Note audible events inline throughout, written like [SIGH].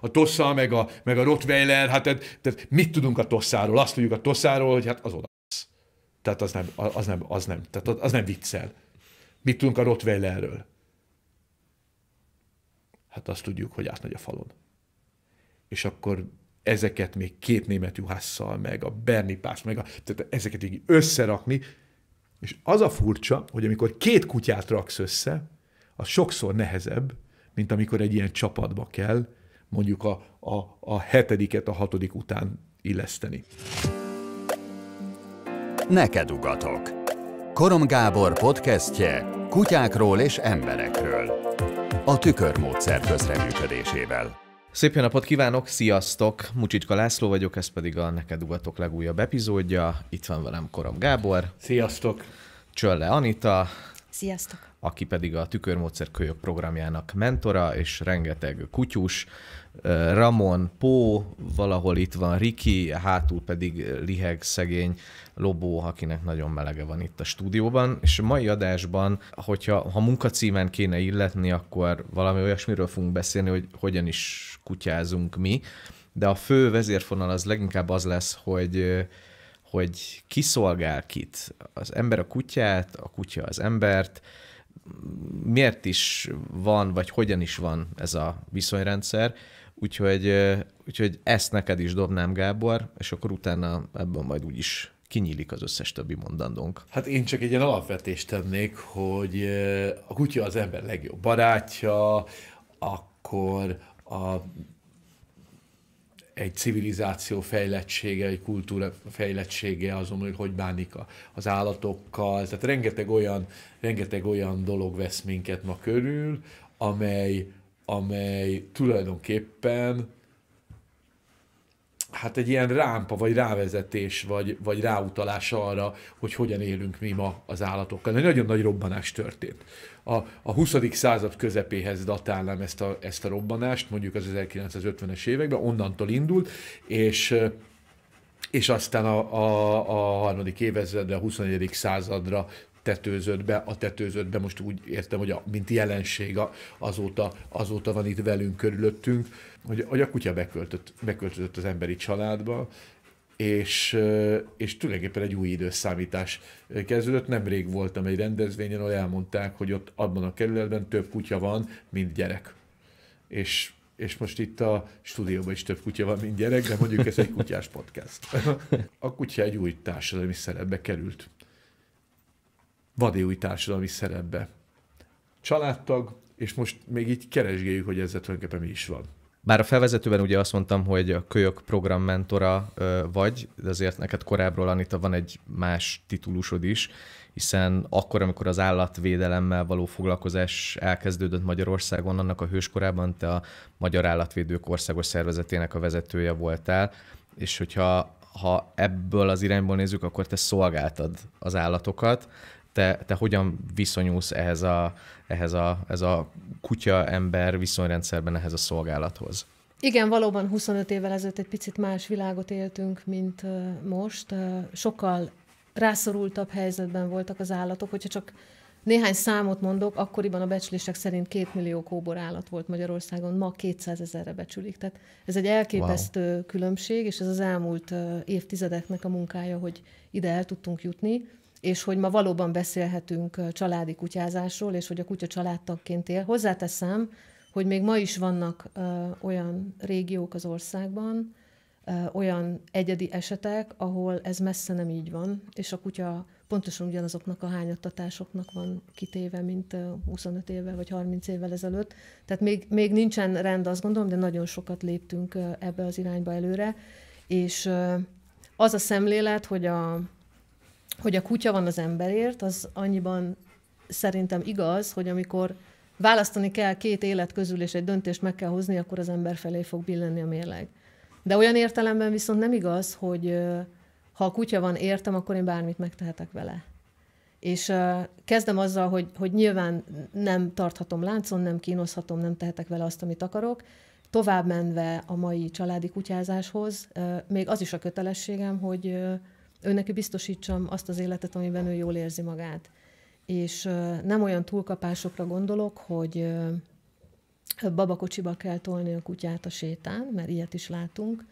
a tossa meg a, meg a Rottweiler, hát tehát, tehát mit tudunk a Tosszáról? Azt tudjuk a Tosszáról, hogy hát az oda. Tehát az nem, az nem, az nem, tehát az nem viccel. Mit tudunk a Rottweilerről? Hát azt tudjuk, hogy átmegy a falon. És akkor ezeket még két német juhásszal, meg a Bernie Pász, meg a, tehát ezeket így összerakni, és az a furcsa, hogy amikor két kutyát raksz össze, az sokszor nehezebb, mint amikor egy ilyen csapatba kell mondjuk a, a, a hetediket a hatodik után illeszteni. Neked ugatok. Korom Gábor podcastje kutyákról és emberekről. A tükörmódszer közreműködésével. Szép jó napot kívánok, sziasztok! Mucsicska László vagyok, ez pedig a Neked Ugatok legújabb epizódja. Itt van velem Korom Gábor. Sziasztok! Csölle Anita. Sziasztok! Aki pedig a Tükörmódszer Kölyök programjának mentora, és rengeteg kutyus Ramon, Pó, valahol itt van Riki, hátul pedig liheg szegény Lobó, akinek nagyon melege van itt a stúdióban, és a mai adásban, hogyha ha munkacímen kéne illetni, akkor valami olyasmiről fogunk beszélni, hogy hogyan is kutyázunk mi, de a fő vezérfonal az leginkább az lesz, hogy hogy kiszolgál kit. Az ember a kutyát, a kutya az embert, miért is van, vagy hogyan is van ez a viszonyrendszer, Úgyhogy, úgyhogy ezt neked is dobnám, Gábor, és akkor utána ebben majd úgy is kinyílik az összes többi mondandónk. Hát én csak egy ilyen alapvetést tennék, hogy a kutya az ember legjobb barátja, akkor a egy civilizáció fejlettsége, egy kultúra fejlettsége azon, hogy hogy bánik az állatokkal. Tehát rengeteg olyan, rengeteg olyan dolog vesz minket ma körül, amely, amely tulajdonképpen hát egy ilyen rámpa, vagy rávezetés, vagy, vagy ráutalás arra, hogy hogyan élünk mi ma az állatokkal. Egy nagyon nagy robbanás történt. A, a 20. század közepéhez datálnám ezt a, ezt a robbanást, mondjuk az 1950-es években, onnantól indult, és és aztán a, a, a harmadik évezredre, a 21. századra tetőzött be, a tetőzött be most úgy értem, hogy a, mint jelenség azóta, azóta van itt velünk körülöttünk, hogy, hogy a kutya beköltött, beköltözött az emberi családba, és, és tulajdonképpen egy új időszámítás kezdődött. Nemrég voltam egy rendezvényen, ahol elmondták, hogy ott abban a kerületben több kutya van, mint gyerek. És és most itt a stúdióban is több kutya van, mint gyerek, de mondjuk ez egy kutyás podcast. [LAUGHS] A kutya egy új társadalmi szerepbe került vadi új társadalmi szerepbe. Családtag, és most még így keresgéljük, hogy ezzel tulajdonképpen mi is van. Bár a felvezetőben ugye azt mondtam, hogy a kölyök program mentora vagy, de azért neked korábbról, Anita, van egy más titulusod is, hiszen akkor, amikor az állatvédelemmel való foglalkozás elkezdődött Magyarországon, annak a hőskorában te a Magyar Állatvédők Országos Szervezetének a vezetője voltál, és hogyha ha ebből az irányból nézzük, akkor te szolgáltad az állatokat, te, te hogyan viszonyulsz ehhez a, ehhez a, ez a kutya-ember viszonyrendszerben ehhez a szolgálathoz? Igen, valóban 25 évvel ezelőtt egy picit más világot éltünk, mint most. Sokkal rászorultabb helyzetben voltak az állatok, hogyha csak néhány számot mondok, akkoriban a becslések szerint két millió kóbor állat volt Magyarországon, ma 200 ezerre becsülik. Tehát ez egy elképesztő wow. különbség, és ez az elmúlt évtizedeknek a munkája, hogy ide el tudtunk jutni és hogy ma valóban beszélhetünk családi kutyázásról, és hogy a kutya családtagként él. Hozzáteszem, hogy még ma is vannak ö, olyan régiók az országban, ö, olyan egyedi esetek, ahol ez messze nem így van, és a kutya pontosan ugyanazoknak a hányattatásoknak van kitéve, mint 25 évvel vagy 30 évvel ezelőtt. Tehát még, még nincsen rend, azt gondolom, de nagyon sokat léptünk ö, ebbe az irányba előre, és az a szemlélet, hogy a hogy a kutya van az emberért, az annyiban szerintem igaz, hogy amikor választani kell két élet közül, és egy döntést meg kell hozni, akkor az ember felé fog billenni a mérleg. De olyan értelemben viszont nem igaz, hogy ha a kutya van értem, akkor én bármit megtehetek vele. És kezdem azzal, hogy, hogy nyilván nem tarthatom láncon, nem kínoszhatom, nem tehetek vele azt, amit akarok. Tovább menve a mai családi kutyázáshoz, még az is a kötelességem, hogy ő neki biztosítsam azt az életet, amiben ő jól érzi magát. És nem olyan túlkapásokra gondolok, hogy babakocsiba kell tolni a kutyát a sétán, mert ilyet is látunk,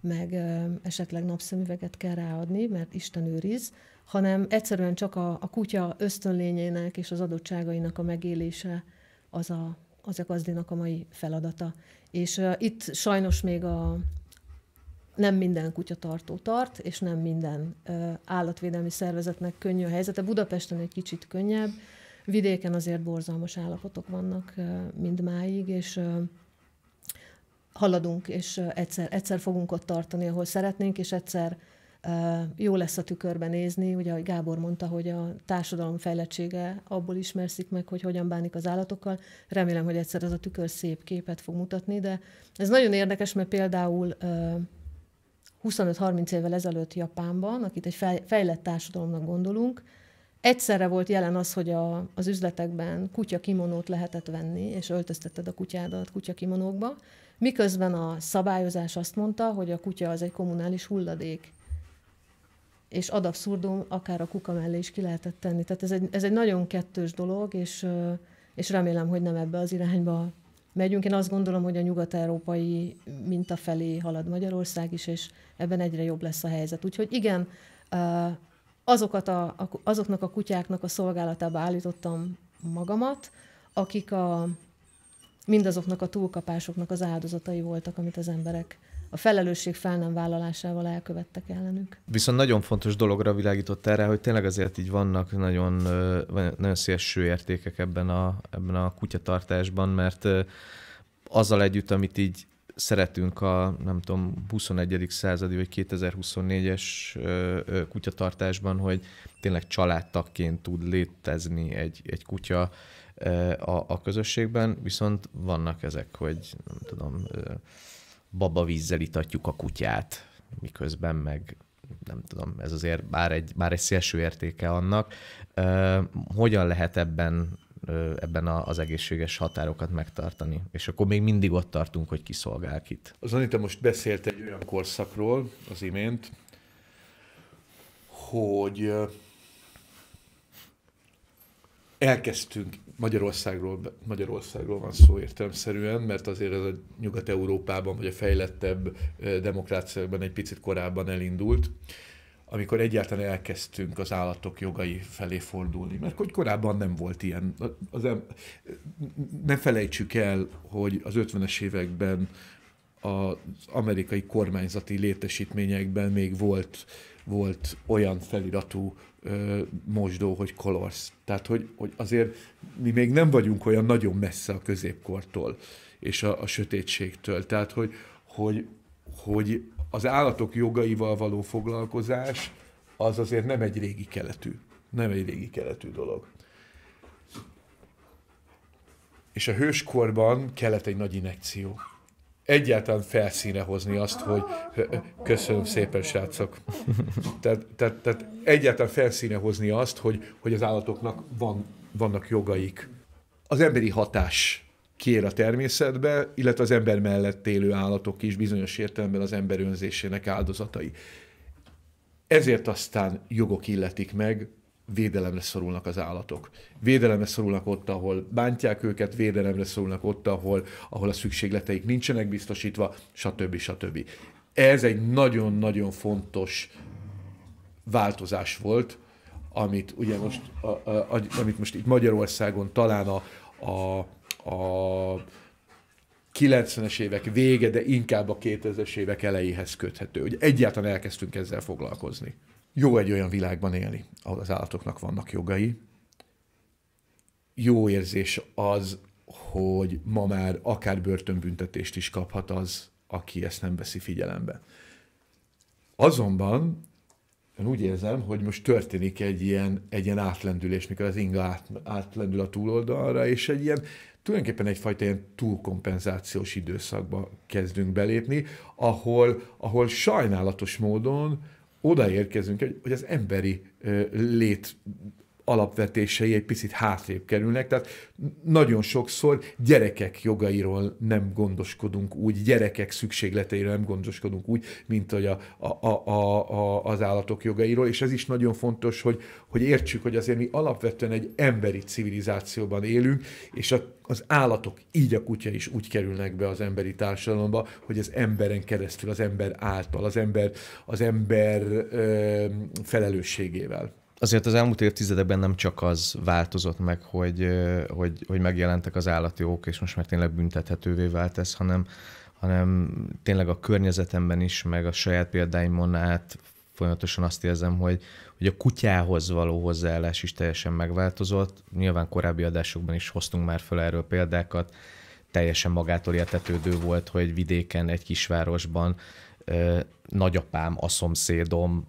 meg esetleg napszemüveget kell ráadni, mert Isten őriz, hanem egyszerűen csak a, a kutya ösztönlényének és az adottságainak a megélése az a, az a gazdinak a mai feladata. És uh, itt sajnos még a, nem minden kutyatartó tart, és nem minden állatvédelmi szervezetnek könnyű a helyzete. Budapesten egy kicsit könnyebb, vidéken azért borzalmas állapotok vannak mind máig, és haladunk, és egyszer, egyszer fogunk ott tartani, ahol szeretnénk, és egyszer jó lesz a tükörbe nézni, ugye, ahogy Gábor mondta, hogy a társadalom fejlettsége abból ismerszik meg, hogy hogyan bánik az állatokkal. Remélem, hogy egyszer ez a tükör szép képet fog mutatni, de ez nagyon érdekes, mert például 25-30 évvel ezelőtt Japánban, akit egy fejlett társadalomnak gondolunk, egyszerre volt jelen az, hogy a, az üzletekben kutya kimonót lehetett venni, és öltöztetted a kutyádat kutya kimonókba, miközben a szabályozás azt mondta, hogy a kutya az egy kommunális hulladék, és ad abszurdum, akár a kuka mellé is ki lehetett tenni. Tehát ez egy, ez egy nagyon kettős dolog, és, és remélem, hogy nem ebbe az irányba megyünk. Én azt gondolom, hogy a nyugat-európai minta felé halad Magyarország is, és ebben egyre jobb lesz a helyzet. Úgyhogy igen, azokat a, azoknak a kutyáknak a szolgálatába állítottam magamat, akik a, mindazoknak a túlkapásoknak az áldozatai voltak, amit az emberek a felelősség fel nem vállalásával elkövettek ellenük. Viszont nagyon fontos dologra világított erre, hogy tényleg azért így vannak nagyon, nagyon szélső értékek ebben a, ebben a kutyatartásban, mert azzal együtt, amit így szeretünk a, nem tudom, 21. századi vagy 2024-es kutyatartásban, hogy tényleg családtagként tud létezni egy, egy kutya a, a közösségben, viszont vannak ezek, hogy nem tudom, babavízzel itatjuk a kutyát, miközben meg nem tudom, ez azért bár egy, bár egy szélső értéke annak. hogyan lehet ebben ebben a, az egészséges határokat megtartani. És akkor még mindig ott tartunk, hogy kiszolgál kit. Az Anita most beszélt egy olyan korszakról az imént, hogy elkezdtünk Magyarországról, Magyarországról van szó értelemszerűen, mert azért ez a Nyugat-Európában, vagy a fejlettebb demokráciákban egy picit korábban elindult, amikor egyáltalán elkezdtünk az állatok jogai felé fordulni, mert hogy korábban nem volt ilyen. Az, em- ne felejtsük el, hogy az 50-es években az amerikai kormányzati létesítményekben még volt, volt olyan feliratú mosdó, hogy kolorsz. Tehát, hogy, hogy azért mi még nem vagyunk olyan nagyon messze a középkortól és a, a sötétségtől. Tehát, hogy, hogy, hogy az állatok jogaival való foglalkozás az azért nem egy régi keletű, nem egy régi keletű dolog. És a hőskorban kellett egy nagy inekció egyáltalán felszíne hozni azt, hogy köszönöm szépen, srácok. tehát, tehát, tehát egyáltalán felszíne hozni azt, hogy, hogy az állatoknak van, vannak jogaik. Az emberi hatás kiér a természetbe, illetve az ember mellett élő állatok is bizonyos értelemben az ember önzésének áldozatai. Ezért aztán jogok illetik meg védelemre szorulnak az állatok. Védelemre szorulnak ott, ahol bántják őket, védelemre szorulnak ott, ahol, ahol a szükségleteik nincsenek biztosítva, stb. stb. Ez egy nagyon-nagyon fontos változás volt, amit ugye most, a, a, a, amit most itt Magyarországon talán a, a, a 90-es évek vége, de inkább a 2000-es évek elejéhez köthető, hogy egyáltalán elkezdtünk ezzel foglalkozni. Jó egy olyan világban élni, ahol az állatoknak vannak jogai. Jó érzés az, hogy ma már akár börtönbüntetést is kaphat az, aki ezt nem veszi figyelembe. Azonban én úgy érzem, hogy most történik egy ilyen, egy ilyen átlendülés, mikor az inga át, átlendül a túloldalra, és egy ilyen, tulajdonképpen egyfajta ilyen túlkompenzációs időszakba kezdünk belépni, ahol, ahol sajnálatos módon odaérkezünk, hogy, hogy az emberi lét alapvetései egy picit hátrébb kerülnek, tehát nagyon sokszor gyerekek jogairól nem gondoskodunk úgy, gyerekek szükségleteiről nem gondoskodunk úgy, mint hogy a, a, a, a, az állatok jogairól, és ez is nagyon fontos, hogy, hogy értsük, hogy azért mi alapvetően egy emberi civilizációban élünk, és a az állatok, így a kutya is úgy kerülnek be az emberi társadalomba, hogy az emberen keresztül, az ember által, az ember, az ember ö, felelősségével azért az elmúlt évtizedekben nem csak az változott meg, hogy, hogy, hogy megjelentek az állati ok, és most már tényleg büntethetővé vált ez, hanem, hanem tényleg a környezetemben is, meg a saját példáimon át folyamatosan azt érzem, hogy, hogy a kutyához való hozzáállás is teljesen megváltozott. Nyilván korábbi adásokban is hoztunk már fel erről példákat, teljesen magától értetődő volt, hogy vidéken, egy kisvárosban nagyapám, a szomszédom,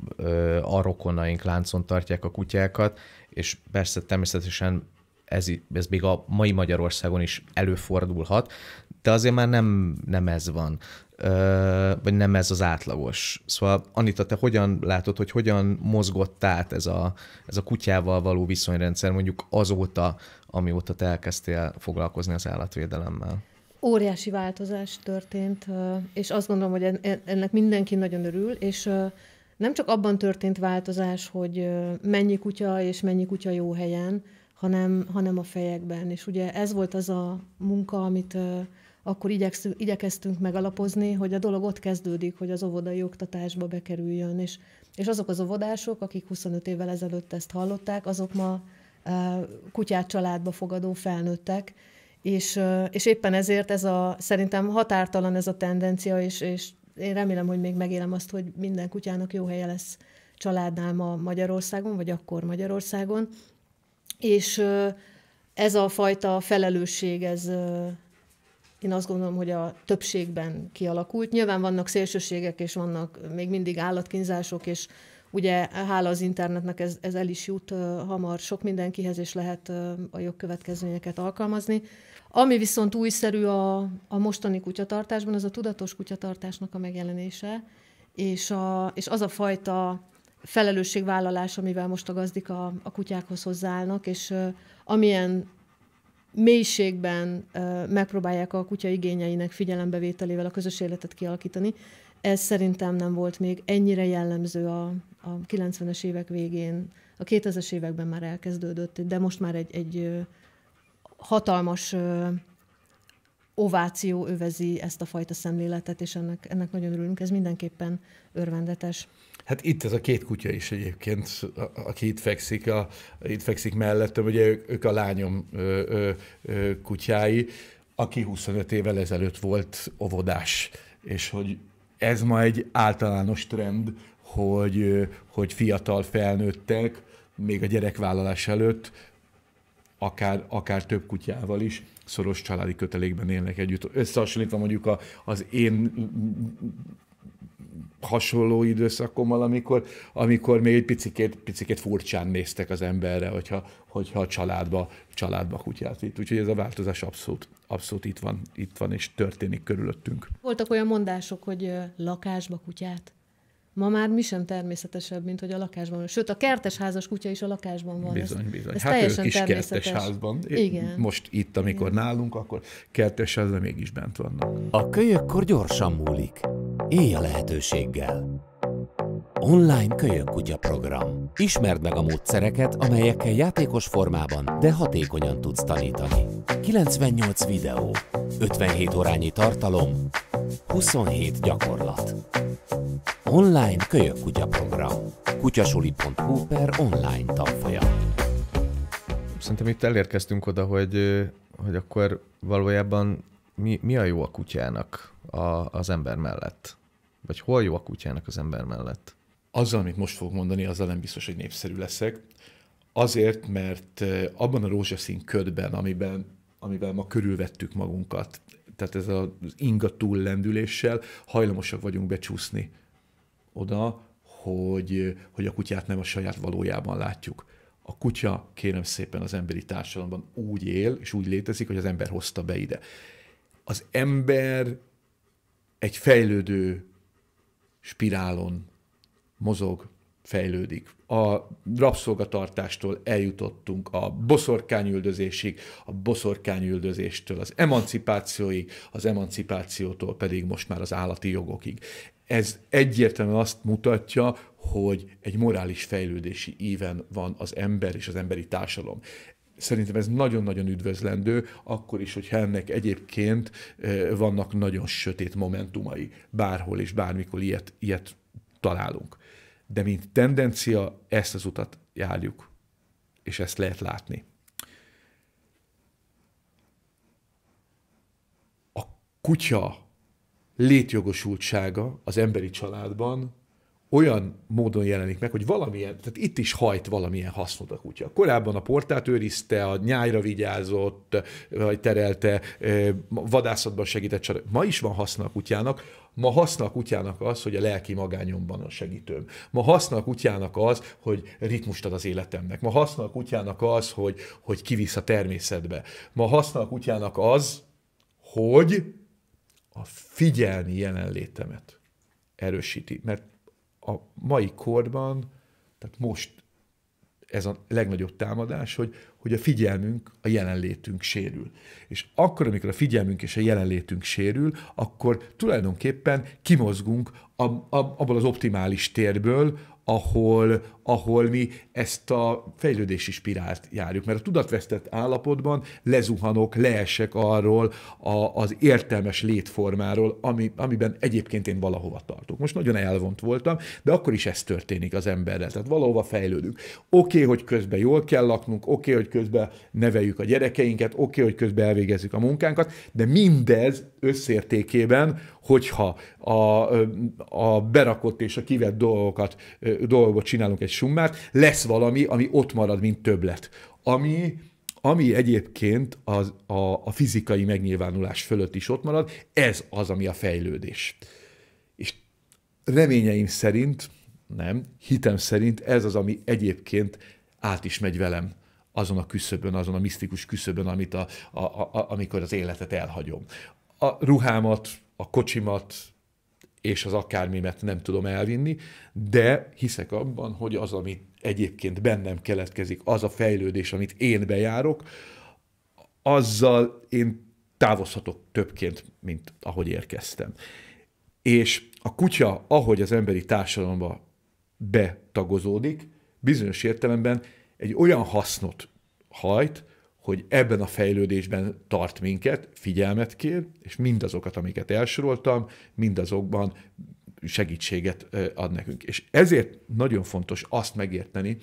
a rokonaink láncon tartják a kutyákat, és persze természetesen ez, ez még a mai Magyarországon is előfordulhat, de azért már nem, nem ez van, Ö, vagy nem ez az átlagos. Szóval Anita, te hogyan látod, hogy hogyan mozgott át ez a, ez a kutyával való viszonyrendszer mondjuk azóta, amióta te elkezdtél foglalkozni az állatvédelemmel? óriási változás történt, és azt gondolom, hogy ennek mindenki nagyon örül, és nem csak abban történt változás, hogy mennyi kutya és mennyi kutya jó helyen, hanem, hanem a fejekben. És ugye ez volt az a munka, amit akkor igyekeztünk megalapozni, hogy a dolog ott kezdődik, hogy az óvodai oktatásba bekerüljön. És, és azok az óvodások, akik 25 évvel ezelőtt ezt hallották, azok ma kutyát családba fogadó felnőttek, és, és éppen ezért ez a, szerintem határtalan ez a tendencia, és, és én remélem, hogy még megélem azt, hogy minden kutyának jó helye lesz családnál ma Magyarországon, vagy akkor Magyarországon. És ez a fajta felelősség, ez én azt gondolom, hogy a többségben kialakult. Nyilván vannak szélsőségek, és vannak még mindig állatkínzások, és Ugye hála az internetnek ez, ez el is jut hamar sok mindenkihez, és lehet a jogkövetkezményeket alkalmazni. Ami viszont újszerű a, a mostani kutyatartásban, az a tudatos kutyatartásnak a megjelenése, és, a, és az a fajta felelősségvállalás, amivel most a gazdik a, a kutyákhoz hozzáállnak, és uh, amilyen mélységben uh, megpróbálják a kutya igényeinek figyelembevételével a közös életet kialakítani. Ez szerintem nem volt még ennyire jellemző a, a 90-es évek végén. A 2000-es években már elkezdődött, de most már egy, egy hatalmas ováció övezi ezt a fajta szemléletet, és ennek, ennek nagyon örülünk. Ez mindenképpen örvendetes. Hát itt ez a két kutya is egyébként, aki itt fekszik, a, itt fekszik mellettem, ugye ők a lányom ö, ö, ö, kutyái, aki 25 évvel ezelőtt volt óvodás, és hogy ez ma egy általános trend, hogy, hogy fiatal felnőttek, még a gyerekvállalás előtt, akár, akár több kutyával is, szoros családi kötelékben élnek együtt. Összehasonlítva mondjuk a, az én hasonló időszakommal, amikor, amikor még egy picikét, picikét furcsán néztek az emberre, hogyha, hogyha a családba, családba kutyát vitt. Úgyhogy ez a változás abszolút abszolút itt van, itt van és történik körülöttünk. Voltak olyan mondások, hogy lakásba kutyát. Ma már mi sem természetesebb, mint hogy a lakásban van. Sőt, a kertesházas kutya is a lakásban van. Bizony, bizony. Ez hát teljesen ők is kertesházban. Igen. Most itt, amikor Igen. nálunk, akkor kertesházban mégis bent vannak. A kölyökkor gyorsan múlik. Élj a lehetőséggel. Online kölyökkutya program. Ismerd meg a módszereket, amelyekkel játékos formában, de hatékonyan tudsz tanítani. 98 videó, 57 órányi tartalom, 27 gyakorlat. Online kölyökkutya program. kutyasuli.hu per online tanfolyam. Szerintem itt elérkeztünk oda, hogy, hogy akkor valójában mi, mi a jó a kutyának a, az ember mellett? Vagy hol jó a kutyának az ember mellett? azzal, amit most fogok mondani, azzal nem biztos, hogy népszerű leszek. Azért, mert eh, abban a rózsaszín ködben, amiben, amiben ma körülvettük magunkat, tehát ez az inga túl lendüléssel hajlamosak vagyunk becsúszni oda, hogy, hogy a kutyát nem a saját valójában látjuk. A kutya, kérem szépen, az emberi társadalomban úgy él, és úgy létezik, hogy az ember hozta be ide. Az ember egy fejlődő spirálon mozog, fejlődik. A rabszolgatartástól eljutottunk a boszorkányüldözésig, a boszorkányüldözéstől az emancipációig, az emancipációtól pedig most már az állati jogokig. Ez egyértelműen azt mutatja, hogy egy morális fejlődési íven van az ember és az emberi társadalom szerintem ez nagyon-nagyon üdvözlendő, akkor is, hogyha ennek egyébként eh, vannak nagyon sötét momentumai, bárhol és bármikor ilyet, ilyet találunk de mint tendencia ezt az utat járjuk, és ezt lehet látni. A kutya létjogosultsága az emberi családban olyan módon jelenik meg, hogy valamilyen, tehát itt is hajt valamilyen hasznot a kutya. Korábban a portát őrizte, a nyájra vigyázott, vagy terelte, vadászatban segített. Család. Ma is van haszna a kutyának, Ma haszna a kutyának az, hogy a lelki magányomban a segítőm. Ma haszna a kutyának az, hogy ritmust ad az életemnek. Ma haszna a kutyának az, hogy, hogy kivisz a természetbe. Ma haszna a kutyának az, hogy a figyelmi jelenlétemet erősíti. Mert a mai korban, tehát most ez a legnagyobb támadás, hogy, hogy a figyelmünk, a jelenlétünk sérül. És akkor, amikor a figyelmünk és a jelenlétünk sérül, akkor tulajdonképpen kimozgunk a, a, abból az optimális térből, ahol, ahol mi ezt a fejlődési spirált járjuk. Mert a tudatvesztett állapotban lezuhanok, leesek arról a, az értelmes létformáról, ami, amiben egyébként én valahova tartok. Most nagyon elvont voltam, de akkor is ez történik az emberrel. Tehát valahova fejlődünk. Oké, okay, hogy közben jól kell laknunk, oké, okay, hogy közben neveljük a gyerekeinket, oké, okay, hogy közben elvégezzük a munkánkat, de mindez összértékében hogyha a, a berakott és a kivett dolgokat, dolgot csinálunk egy summát, lesz valami, ami ott marad, mint többlet. Ami, ami egyébként az, a, a fizikai megnyilvánulás fölött is ott marad, ez az, ami a fejlődés. És reményeim szerint, nem, hitem szerint ez az, ami egyébként át is megy velem azon a küszöbön, azon a misztikus küszöbön, amit a, a, a, amikor az életet elhagyom. A ruhámat a kocsimat és az akármimet nem tudom elvinni, de hiszek abban, hogy az, ami egyébként bennem keletkezik, az a fejlődés, amit én bejárok, azzal én távozhatok többként, mint ahogy érkeztem. És a kutya, ahogy az emberi társadalomba betagozódik, bizonyos értelemben egy olyan hasznot hajt, hogy ebben a fejlődésben tart minket, figyelmet kér, és mindazokat, amiket elsoroltam, mindazokban segítséget ad nekünk. És ezért nagyon fontos azt megérteni,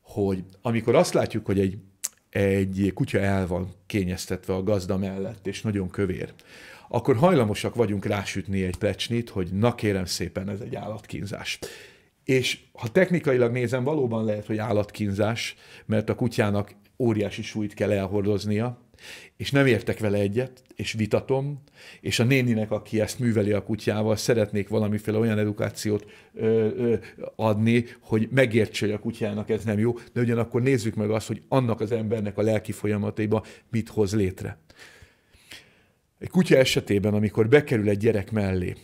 hogy amikor azt látjuk, hogy egy, egy kutya el van kényeztetve a gazda mellett, és nagyon kövér, akkor hajlamosak vagyunk rásütni egy plecsnit, hogy na kérem szépen, ez egy állatkínzás. És ha technikailag nézem, valóban lehet, hogy állatkínzás, mert a kutyának óriási súlyt kell elhordoznia, és nem értek vele egyet, és vitatom, és a néninek, aki ezt műveli a kutyával, szeretnék valamiféle olyan edukációt ö, ö, adni, hogy megértse, hogy a kutyának ez nem jó, de ugyanakkor nézzük meg azt, hogy annak az embernek a lelki folyamataiba mit hoz létre. Egy kutya esetében, amikor bekerül egy gyerek mellé,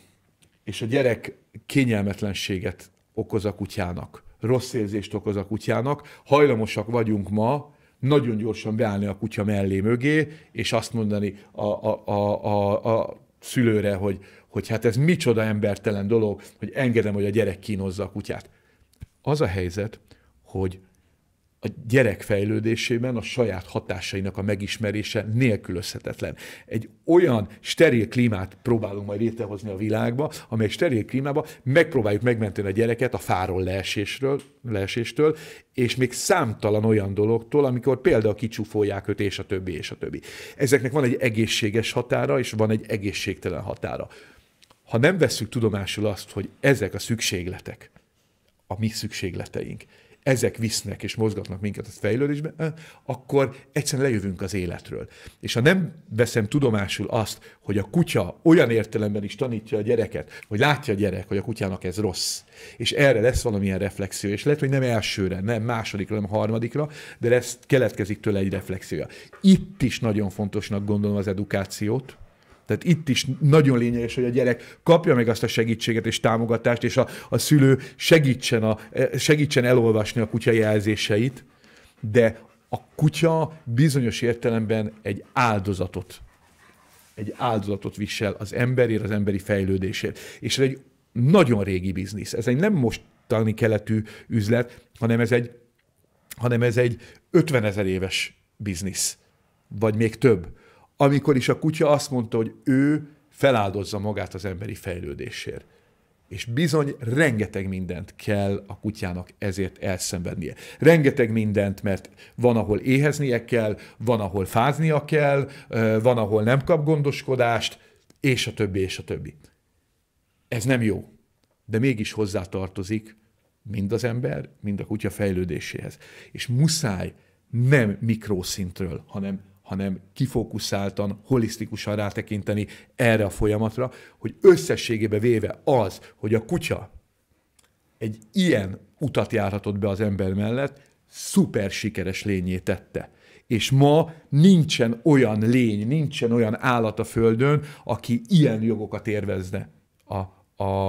és a gyerek kényelmetlenséget okoz a kutyának, rossz érzést okoz a kutyának, hajlamosak vagyunk ma nagyon gyorsan beállni a kutya mellé mögé, és azt mondani a, a, a, a, a szülőre, hogy, hogy hát ez micsoda embertelen dolog, hogy engedem, hogy a gyerek kínozza a kutyát. Az a helyzet, hogy a gyerek fejlődésében a saját hatásainak a megismerése nélkülözhetetlen. Egy olyan steril klímát próbálunk majd létrehozni a világba, amely steril klímába megpróbáljuk megmenteni a gyereket a fáról leesésről, leeséstől, és még számtalan olyan dologtól, amikor például kicsúfolják őt, és a többi, és a többi. Ezeknek van egy egészséges határa, és van egy egészségtelen határa. Ha nem veszük tudomásul azt, hogy ezek a szükségletek, a mi szükségleteink, ezek visznek és mozgatnak minket a fejlődésben, eh, akkor egyszerűen lejövünk az életről. És ha nem veszem tudomásul azt, hogy a kutya olyan értelemben is tanítja a gyereket, hogy látja a gyerek, hogy a kutyának ez rossz, és erre lesz valamilyen reflexió, és lehet, hogy nem elsőre, nem másodikra, nem harmadikra, de lesz, keletkezik tőle egy reflexiója. Itt is nagyon fontosnak gondolom az edukációt, tehát itt is nagyon lényeges, hogy a gyerek kapja meg azt a segítséget és támogatást, és a, a szülő segítsen, a, e, segítsen elolvasni a kutya jelzéseit, de a kutya bizonyos értelemben egy áldozatot, egy áldozatot visel az emberért, az emberi fejlődésért. És ez egy nagyon régi biznisz. Ez egy nem mostani keletű üzlet, hanem ez egy, hanem ez egy 50 ezer éves biznisz, vagy még több amikor is a kutya azt mondta, hogy ő feláldozza magát az emberi fejlődésért. És bizony rengeteg mindent kell a kutyának ezért elszenvednie. Rengeteg mindent, mert van, ahol éheznie kell, van, ahol fáznia kell, van, ahol nem kap gondoskodást, és a többi, és a többi. Ez nem jó, de mégis hozzátartozik mind az ember, mind a kutya fejlődéséhez. És muszáj nem mikroszintről, hanem hanem kifókuszáltan, holisztikusan rátekinteni erre a folyamatra, hogy összességébe véve az, hogy a kutya egy ilyen utat járhatott be az ember mellett, szuper sikeres lényé tette. És ma nincsen olyan lény, nincsen olyan állat a Földön, aki ilyen jogokat érvezne a, a,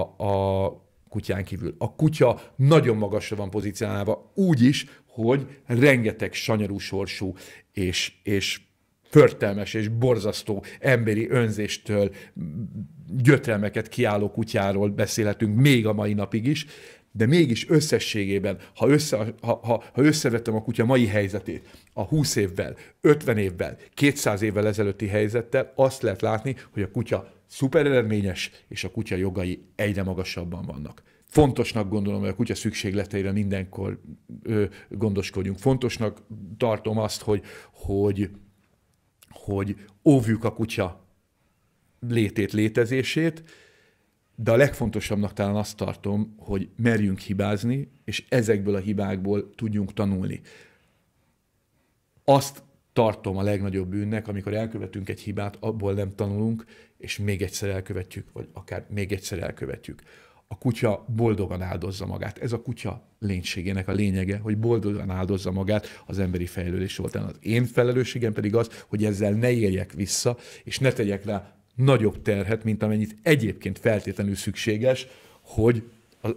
a kutyán kívül. A kutya nagyon magasra van pozícionálva, úgy is, hogy rengeteg sanyarú sorsú és, és förtelmes és borzasztó emberi önzéstől gyötrelmeket kiálló kutyáról beszélhetünk még a mai napig is, de mégis összességében, ha, össze, ha, ha, ha összevettem a kutya mai helyzetét a 20 évvel, 50 évvel, 200 évvel ezelőtti helyzettel, azt lehet látni, hogy a kutya szuper eredményes, és a kutya jogai egyre magasabban vannak. Fontosnak gondolom, hogy a kutya szükségleteire mindenkor ö, gondoskodjunk. Fontosnak tartom azt, hogy, hogy hogy óvjuk a kutya létét, létezését, de a legfontosabbnak talán azt tartom, hogy merjünk hibázni, és ezekből a hibákból tudjunk tanulni. Azt tartom a legnagyobb bűnnek, amikor elkövetünk egy hibát, abból nem tanulunk, és még egyszer elkövetjük, vagy akár még egyszer elkövetjük a kutya boldogan áldozza magát. Ez a kutya lénységének a lényege, hogy boldogan áldozza magát az emberi fejlődés volt. Az én felelősségem pedig az, hogy ezzel ne éljek vissza, és ne tegyek rá nagyobb terhet, mint amennyit egyébként feltétlenül szükséges, hogy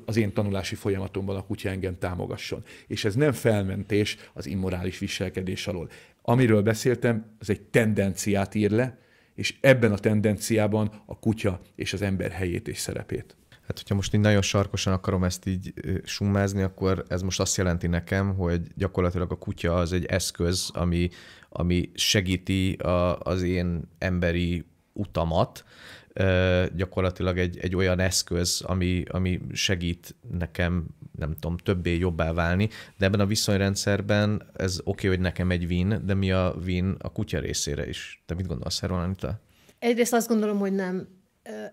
az én tanulási folyamatomban a kutya engem támogasson. És ez nem felmentés az immorális viselkedés alól. Amiről beszéltem, az egy tendenciát ír le, és ebben a tendenciában a kutya és az ember helyét és szerepét. Tehát, hogyha most így nagyon sarkosan akarom ezt így summázni, akkor ez most azt jelenti nekem, hogy gyakorlatilag a kutya az egy eszköz, ami, ami segíti a, az én emberi utamat, gyakorlatilag egy, egy olyan eszköz, ami, ami segít nekem, nem tudom, többé jobbá válni, de ebben a viszonyrendszerben ez oké, okay, hogy nekem egy win, de mi a win a kutya részére is? Te mit gondolsz erről, Anita? Egyrészt azt gondolom, hogy nem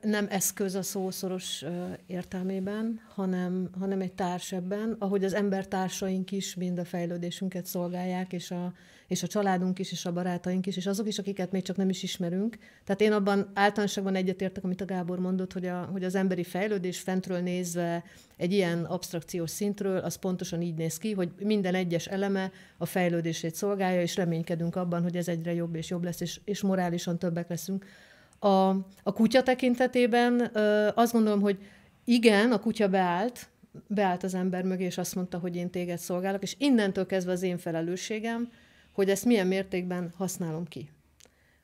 nem eszköz a szószoros értelmében, hanem, hanem egy társ ebben, ahogy az embertársaink is mind a fejlődésünket szolgálják, és a, és a családunk is, és a barátaink is, és azok is, akiket még csak nem is ismerünk. Tehát én abban általánosságban egyetértek, amit a Gábor mondott, hogy, a, hogy az emberi fejlődés fentről nézve egy ilyen abstrakciós szintről, az pontosan így néz ki, hogy minden egyes eleme a fejlődését szolgálja, és reménykedünk abban, hogy ez egyre jobb és jobb lesz, és, és morálisan többek leszünk a, a kutya tekintetében ö, azt gondolom, hogy igen, a kutya beállt, beállt az ember mögé, és azt mondta, hogy én téged szolgálok, és innentől kezdve az én felelősségem, hogy ezt milyen mértékben használom ki.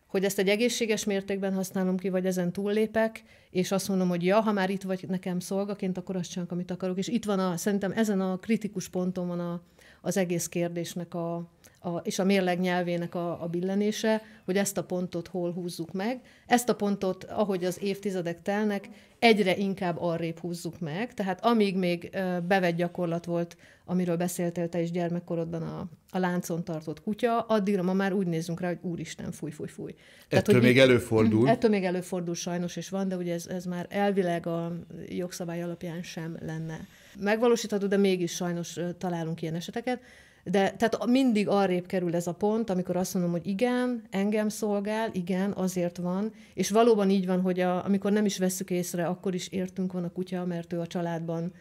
Hogy ezt egy egészséges mértékben használom ki, vagy ezen túllépek, és azt mondom, hogy ja, ha már itt vagy nekem szolgaként, akkor azt csinálok, amit akarok. És itt van a, szerintem ezen a kritikus ponton van a, az egész kérdésnek a, a, és a mérleg nyelvének a, a billenése, hogy ezt a pontot hol húzzuk meg. Ezt a pontot, ahogy az évtizedek telnek, egyre inkább arrébb húzzuk meg. Tehát amíg még bevett gyakorlat volt, amiről beszéltél te is gyermekkorodban a, a láncon tartott kutya, addigra ma már úgy nézünk rá, hogy úristen, fúj, fúj, fúj. Tehát, hogy még előfordul. [CLEARS THROAT] Ettől még előfordul sajnos, és van, de ugye ez, ez már elvileg a jogszabály alapján sem lenne megvalósítható, de mégis sajnos találunk ilyen eseteket. De tehát mindig arrébb kerül ez a pont, amikor azt mondom, hogy igen, engem szolgál, igen, azért van, és valóban így van, hogy a, amikor nem is veszük észre, akkor is értünk van a kutya, mert ő a családban,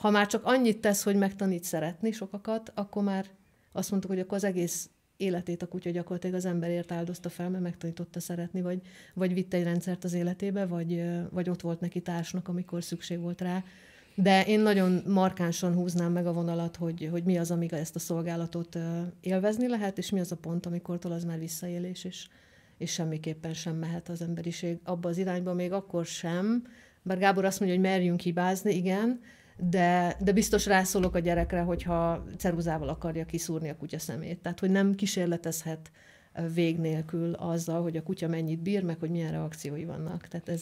ha már csak annyit tesz, hogy megtanít szeretni sokakat, akkor már azt mondtuk, hogy akkor az egész életét a kutya gyakorlatilag az emberért áldozta fel, mert megtanította szeretni, vagy, vagy vitte egy rendszert az életébe, vagy, vagy ott volt neki társnak, amikor szükség volt rá de én nagyon markánsan húznám meg a vonalat, hogy, hogy mi az, amíg ezt a szolgálatot élvezni lehet, és mi az a pont, amikortól az már visszaélés, és, és semmiképpen sem mehet az emberiség abba az irányba, még akkor sem. Bár Gábor azt mondja, hogy merjünk hibázni, igen, de, de biztos rászólok a gyerekre, hogyha ceruzával akarja kiszúrni a kutya szemét. Tehát, hogy nem kísérletezhet vég nélkül azzal, hogy a kutya mennyit bír, meg hogy milyen reakciói vannak. Tehát ez,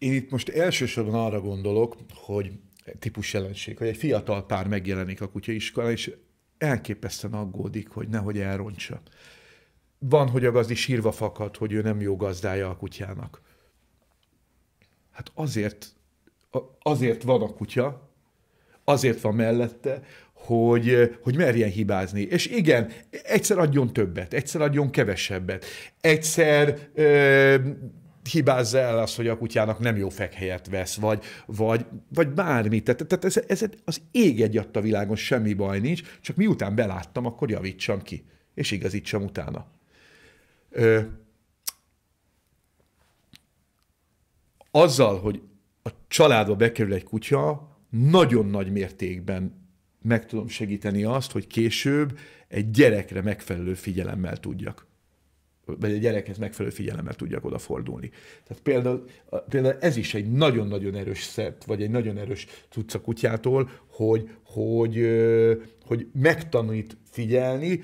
én itt most elsősorban arra gondolok, hogy típus jelenség, hogy egy fiatal pár megjelenik a kutyaiskolán, és elképesztően aggódik, hogy nehogy elrontsa. Van, hogy a gazdi sírva fakad, hogy ő nem jó gazdája a kutyának. Hát azért, azért van a kutya, azért van mellette, hogy, hogy merjen hibázni. És igen, egyszer adjon többet, egyszer adjon kevesebbet, egyszer ö, hibázza el az, hogy a kutyának nem jó fekhelyet vesz, vagy, vagy, vagy bármi. Tehát, tehát ez, ez, az ég egy a világon semmi baj nincs, csak miután beláttam, akkor javítsam ki, és igazítsam utána. Ö, azzal, hogy a családba bekerül egy kutya, nagyon nagy mértékben meg tudom segíteni azt, hogy később egy gyerekre megfelelő figyelemmel tudjak vagy a gyerekhez megfelelő figyelemmel tudjak odafordulni. Tehát például, például ez is egy nagyon-nagyon erős szert, vagy egy nagyon erős cucca kutyától, hogy, hogy, hogy megtanít figyelni,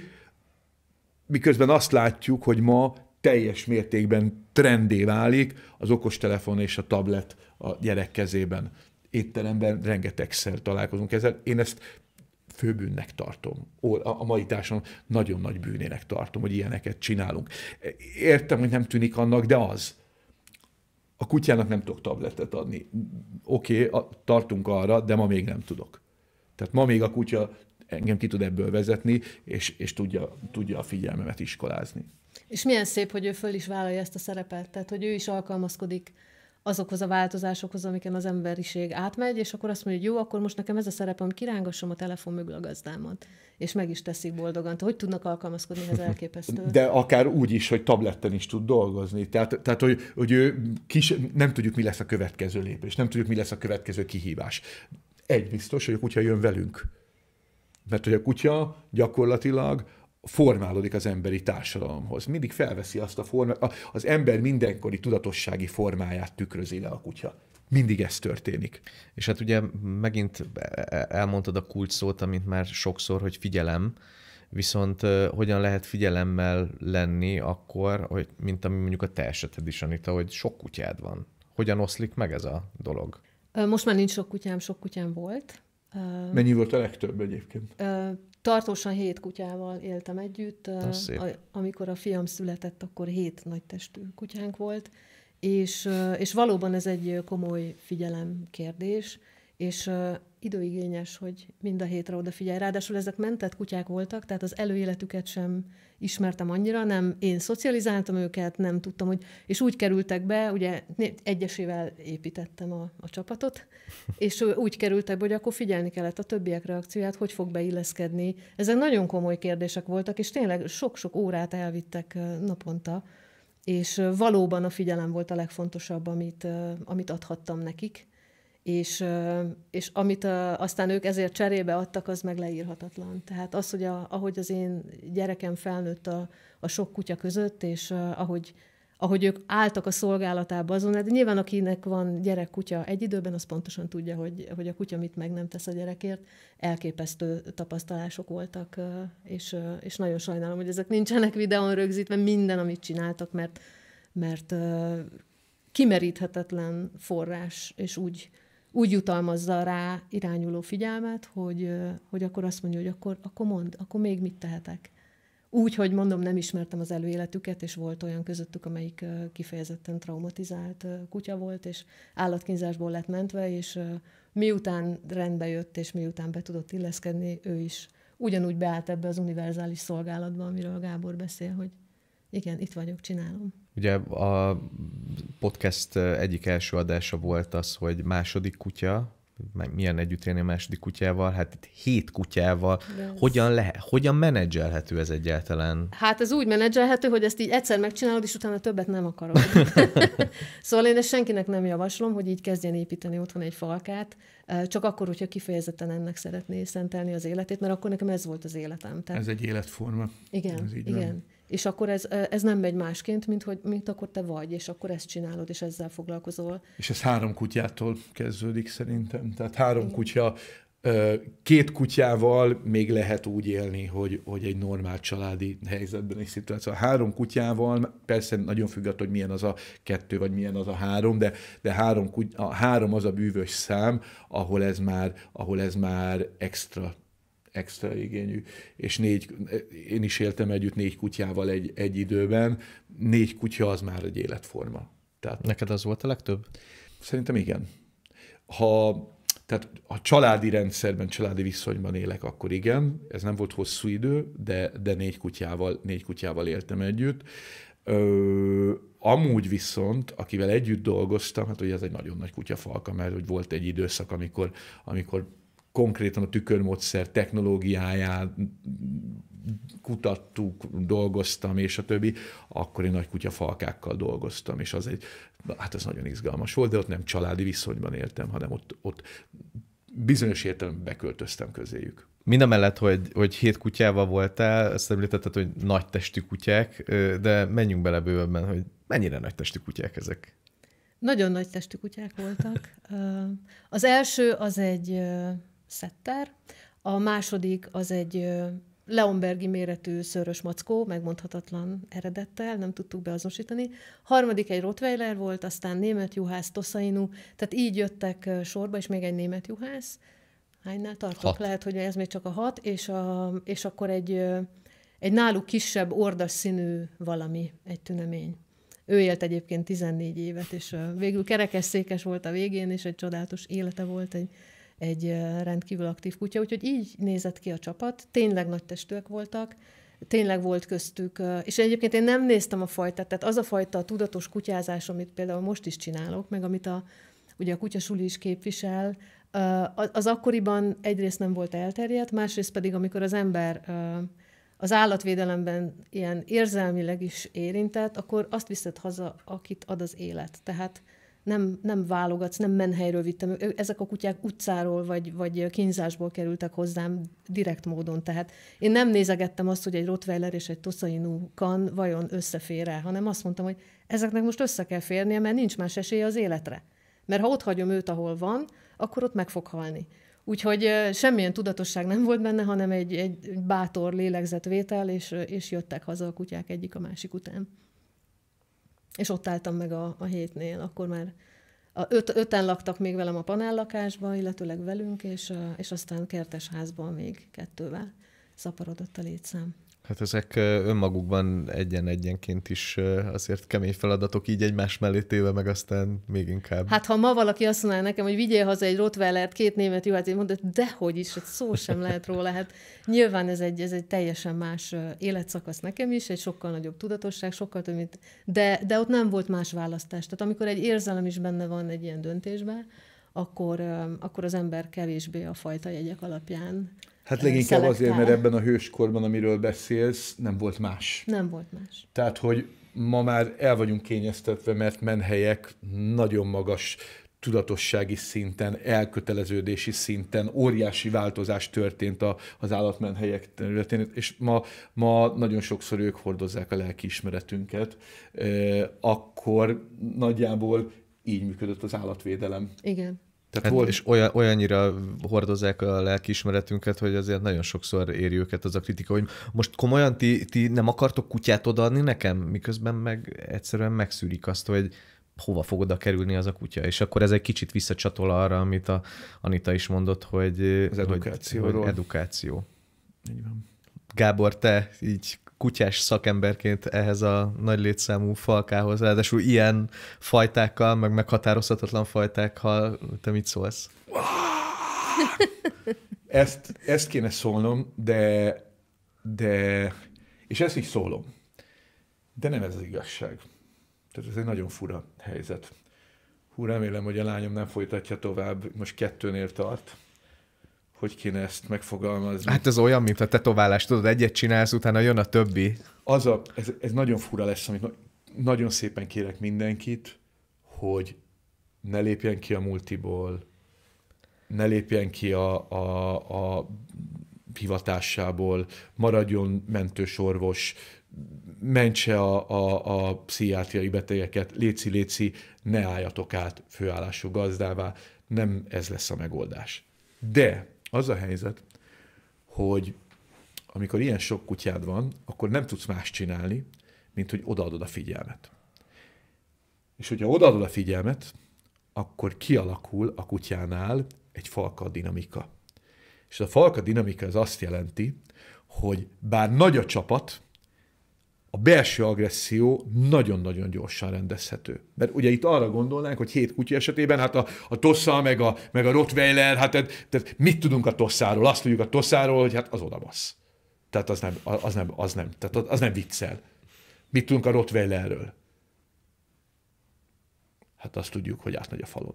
miközben azt látjuk, hogy ma teljes mértékben trendé válik az okostelefon és a tablet a gyerek kezében. Étteremben rengetegszer találkozunk ezzel. Én ezt főbűnnek tartom. A mai társadalom nagyon nagy bűnének tartom, hogy ilyeneket csinálunk. Értem, hogy nem tűnik annak, de az. A kutyának nem tudok tabletet adni. Oké, okay, tartunk arra, de ma még nem tudok. Tehát ma még a kutya engem ki tud ebből vezetni, és, és tudja, tudja a figyelmemet iskolázni. És milyen szép, hogy ő föl is vállalja ezt a szerepet, tehát hogy ő is alkalmazkodik azokhoz a változásokhoz, amiken az emberiség átmegy, és akkor azt mondja, hogy jó, akkor most nekem ez a szerepem, kirángassam a telefon mögül a gazdámat. És meg is teszik boldogan. hogy tudnak alkalmazkodni ez elképesztő? De akár úgy is, hogy tabletten is tud dolgozni. Tehát, tehát hogy, hogy ő kis, nem tudjuk, mi lesz a következő lépés, nem tudjuk, mi lesz a következő kihívás. Egy biztos, hogy a kutya jön velünk. Mert hogy a kutya gyakorlatilag formálódik az emberi társadalomhoz. Mindig felveszi azt a formát, az ember mindenkori tudatossági formáját tükrözi le a kutya. Mindig ez történik. És hát ugye megint e-, e-, elmondtad a kulcs szót, amit már sokszor, hogy figyelem, viszont hogyan lehet figyelemmel lenni akkor, hogy, mint ami mondjuk a te eseted is, Anita, hogy sok kutyád van. Hogyan oszlik meg ez a dolog? Most már nincs sok kutyám, sok kutyám volt. Mennyi volt a legtöbb egyébként? Tartósan hét kutyával éltem együtt. A, amikor a fiam született, akkor hét nagytestű kutyánk volt, és, és valóban ez egy komoly figyelem kérdés, és időigényes, hogy mind a hétre odafigyelj. Ráadásul ezek mentett kutyák voltak, tehát az előéletüket sem ismertem annyira, nem én szocializáltam őket, nem tudtam, hogy... És úgy kerültek be, ugye egyesével építettem a, a csapatot, és úgy kerültek be, hogy akkor figyelni kellett a többiek reakcióját, hogy fog beilleszkedni. Ezek nagyon komoly kérdések voltak, és tényleg sok-sok órát elvittek naponta, és valóban a figyelem volt a legfontosabb, amit, amit adhattam nekik és, és amit a, aztán ők ezért cserébe adtak, az meg leírhatatlan. Tehát az, hogy a, ahogy az én gyerekem felnőtt a, a sok kutya között, és a, ahogy, ahogy ők álltak a szolgálatába azon, de hát nyilván akinek van gyerek, kutya egy időben, az pontosan tudja, hogy, hogy a kutya mit meg nem tesz a gyerekért. Elképesztő tapasztalások voltak, és, és nagyon sajnálom, hogy ezek nincsenek videón rögzítve, minden, amit csináltak, mert, mert kimeríthetetlen forrás, és úgy, úgy jutalmazza rá irányuló figyelmet, hogy, hogy akkor azt mondja, hogy akkor, akkor mond, akkor még mit tehetek. Úgy, hogy mondom, nem ismertem az előéletüket, és volt olyan közöttük, amelyik kifejezetten traumatizált kutya volt, és állatkínzásból lett mentve, és miután rendbe jött, és miután be tudott illeszkedni, ő is ugyanúgy beállt ebbe az univerzális szolgálatba, amiről Gábor beszél, hogy igen, itt vagyok, csinálom. Ugye a podcast egyik első adása volt az, hogy második kutya, milyen együtt élni a második kutyával, hát itt hét kutyával, De hogyan, le, hogyan menedzselhető ez egyáltalán? Hát ez úgy menedzselhető, hogy ezt így egyszer megcsinálod, és utána többet nem akarod. [LAUGHS] szóval én ezt senkinek nem javaslom, hogy így kezdjen építeni otthon egy falkát, csak akkor, hogyha kifejezetten ennek szeretné szentelni az életét, mert akkor nekem ez volt az életem. Tehát... Ez egy életforma. Igen, ez így igen. Van. És akkor ez, e, ez nem megy másként, mint hogy mint akkor te vagy, és akkor ezt csinálod, és ezzel foglalkozol. És ez három kutyától kezdődik szerintem. Tehát három kutya, e, két kutyával még lehet úgy élni, hogy, hogy egy normál családi helyzetben egy szituáció. Szóval három kutyával, persze nagyon függ attól, hogy milyen az a kettő, vagy milyen az a három, de, de három, a három az a bűvös szám, ahol ez már, ahol ez már extra extra igényű, és négy, én is éltem együtt négy kutyával egy, egy időben, négy kutya az már egy életforma. Tehát, Neked az volt a legtöbb? Szerintem igen. Ha tehát a családi rendszerben, családi viszonyban élek, akkor igen, ez nem volt hosszú idő, de, de négy, kutyával, négy kutyával éltem együtt. Ö, amúgy viszont, akivel együtt dolgoztam, hát ugye ez egy nagyon nagy kutyafalka, mert hogy volt egy időszak, amikor, amikor konkrétan a tükörmódszer technológiáját kutattuk, dolgoztam, és a többi, akkor én nagy kutyafalkákkal dolgoztam, és az egy, hát ez nagyon izgalmas volt, de ott nem családi viszonyban éltem, hanem ott, ott bizonyos értelemben beköltöztem közéjük. Mind a mellett, hogy, hogy hét kutyával voltál, azt említetted, hogy nagy testű kutyák, de menjünk bele bővebben, hogy mennyire nagy testű kutyák ezek? Nagyon nagy testű kutyák voltak. Az első az egy szetter, a második az egy Leonbergi méretű szörös mackó, megmondhatatlan eredettel, nem tudtuk beazonosítani. Harmadik egy Rottweiler volt, aztán német juhász, Tosainu, tehát így jöttek sorba, és még egy német juhász. Hánynál tartok? Hat. Lehet, hogy ez még csak a hat, és, a, és akkor egy, egy náluk kisebb, ordas színű valami, egy tünemény. Ő élt egyébként 14 évet, és végül kerekesszékes volt a végén, és egy csodálatos élete volt, egy egy rendkívül aktív kutya, úgyhogy így nézett ki a csapat. Tényleg nagy testűek voltak, tényleg volt köztük, és egyébként én nem néztem a fajtát, tehát az a fajta tudatos kutyázás, amit például most is csinálok, meg amit a, ugye a kutyasuli is képvisel, az akkoriban egyrészt nem volt elterjedt, másrészt pedig, amikor az ember az állatvédelemben ilyen érzelmileg is érintett, akkor azt viszed haza, akit ad az élet. Tehát nem, nem válogatsz, nem menhelyről vittem. Ezek a kutyák utcáról vagy, vagy kínzásból kerültek hozzám direkt módon. Tehát én nem nézegettem azt, hogy egy Rottweiler és egy Tosainu kan vajon összefér el, hanem azt mondtam, hogy ezeknek most össze kell férnie, mert nincs más esélye az életre. Mert ha ott hagyom őt, ahol van, akkor ott meg fog halni. Úgyhogy semmilyen tudatosság nem volt benne, hanem egy, egy bátor lélegzetvétel, és, és jöttek haza a kutyák egyik a másik után és ott álltam meg a, a hétnél, akkor már a, öt, öten laktak még velem a panellakásban, illetőleg velünk, és, és aztán kertesházban még kettővel szaporodott a létszám. Hát ezek önmagukban egyen-egyenként is azért kemény feladatok így egymás mellé téve, meg aztán még inkább. Hát ha ma valaki azt mondaná nekem, hogy vigyél haza egy rottweilert, két német juhát, én mondom, hogy is, hogy hát szó sem lehet róla. Hát nyilván ez egy, ez egy teljesen más életszakasz nekem is, egy sokkal nagyobb tudatosság, sokkal több, mint... de, de ott nem volt más választás. Tehát amikor egy érzelem is benne van egy ilyen döntésben, akkor, akkor az ember kevésbé a fajta jegyek alapján Hát leginkább szelektál. azért, mert ebben a hőskorban, amiről beszélsz, nem volt más. Nem volt más. Tehát, hogy ma már el vagyunk kényeztetve, mert menhelyek nagyon magas tudatossági szinten, elköteleződési szinten óriási változás történt a, az állatmenhelyek területén, és ma, ma nagyon sokszor ők hordozzák a lelkiismeretünket. E, akkor nagyjából így működött az állatvédelem. Igen. Tehát hát, hol... És olyan, olyannyira hordozzák a lelkiismeretünket, hogy azért nagyon sokszor éri őket az a kritika, hogy most komolyan ti, ti nem akartok kutyát odaadni nekem, miközben meg egyszerűen megszűrik azt, hogy hova fog oda kerülni az a kutya. És akkor ez egy kicsit visszacsatol arra, amit a Anita is mondott, hogy... Az edukációról. Hogy, hogy edukáció. Így van. Gábor, te így kutyás szakemberként ehhez a nagy létszámú falkához, ráadásul ilyen fajtákkal, meg meghatározhatatlan fajtákkal, te mit szólsz? [LAUGHS] Ezt, ezt kéne szólnom, de, de, és ezt is szólom, de nem ez az igazság. Tehát ez egy nagyon fura helyzet. Hú, remélem, hogy a lányom nem folytatja tovább, most kettőnél tart hogy kéne ezt megfogalmazni. Hát ez olyan, mint a tetoválás, tudod, egyet csinálsz, utána jön a többi. Az a, ez, ez nagyon fura lesz, amit nagyon szépen kérek mindenkit, hogy ne lépjen ki a multiból, ne lépjen ki a, a, a hivatásából, maradjon mentősorvos, mentse a, a, a pszichiátriai betegeket, léci, léci, ne álljatok át főállású gazdává, nem ez lesz a megoldás. De az a helyzet, hogy amikor ilyen sok kutyád van, akkor nem tudsz más csinálni, mint hogy odaadod a figyelmet. És hogyha odaadod a figyelmet, akkor kialakul a kutyánál egy falka dinamika. És a falka dinamika az azt jelenti, hogy bár nagy a csapat, a belső agresszió nagyon-nagyon gyorsan rendezhető. Mert ugye itt arra gondolnánk, hogy hét kutya esetében, hát a, a Tossa, meg a, meg a Rottweiler, hát tehát, tehát mit tudunk a Tosszáról? Azt tudjuk a Tosszáról, hogy hát az odabasz. Tehát az nem, az nem, az nem, tehát az nem viccel. Mit tudunk a Rottweilerről? Hát azt tudjuk, hogy átmegy a falon.